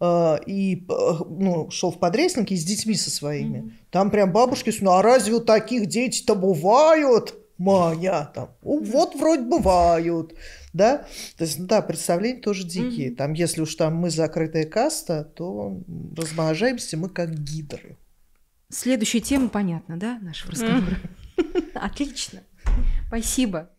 э, и э, ну, шел в подряснике с детьми со своими. Mm-hmm. Там прям бабушки, ну а разве у таких дети-то бывают? Маня, там, вот вроде бывают да, то есть, ну да, представления тоже дикие. mm Там, если уж там мы закрытая каста, то размножаемся мы как гидры. Следующая тема понятна, да, нашего разговора? Отлично. Спасибо.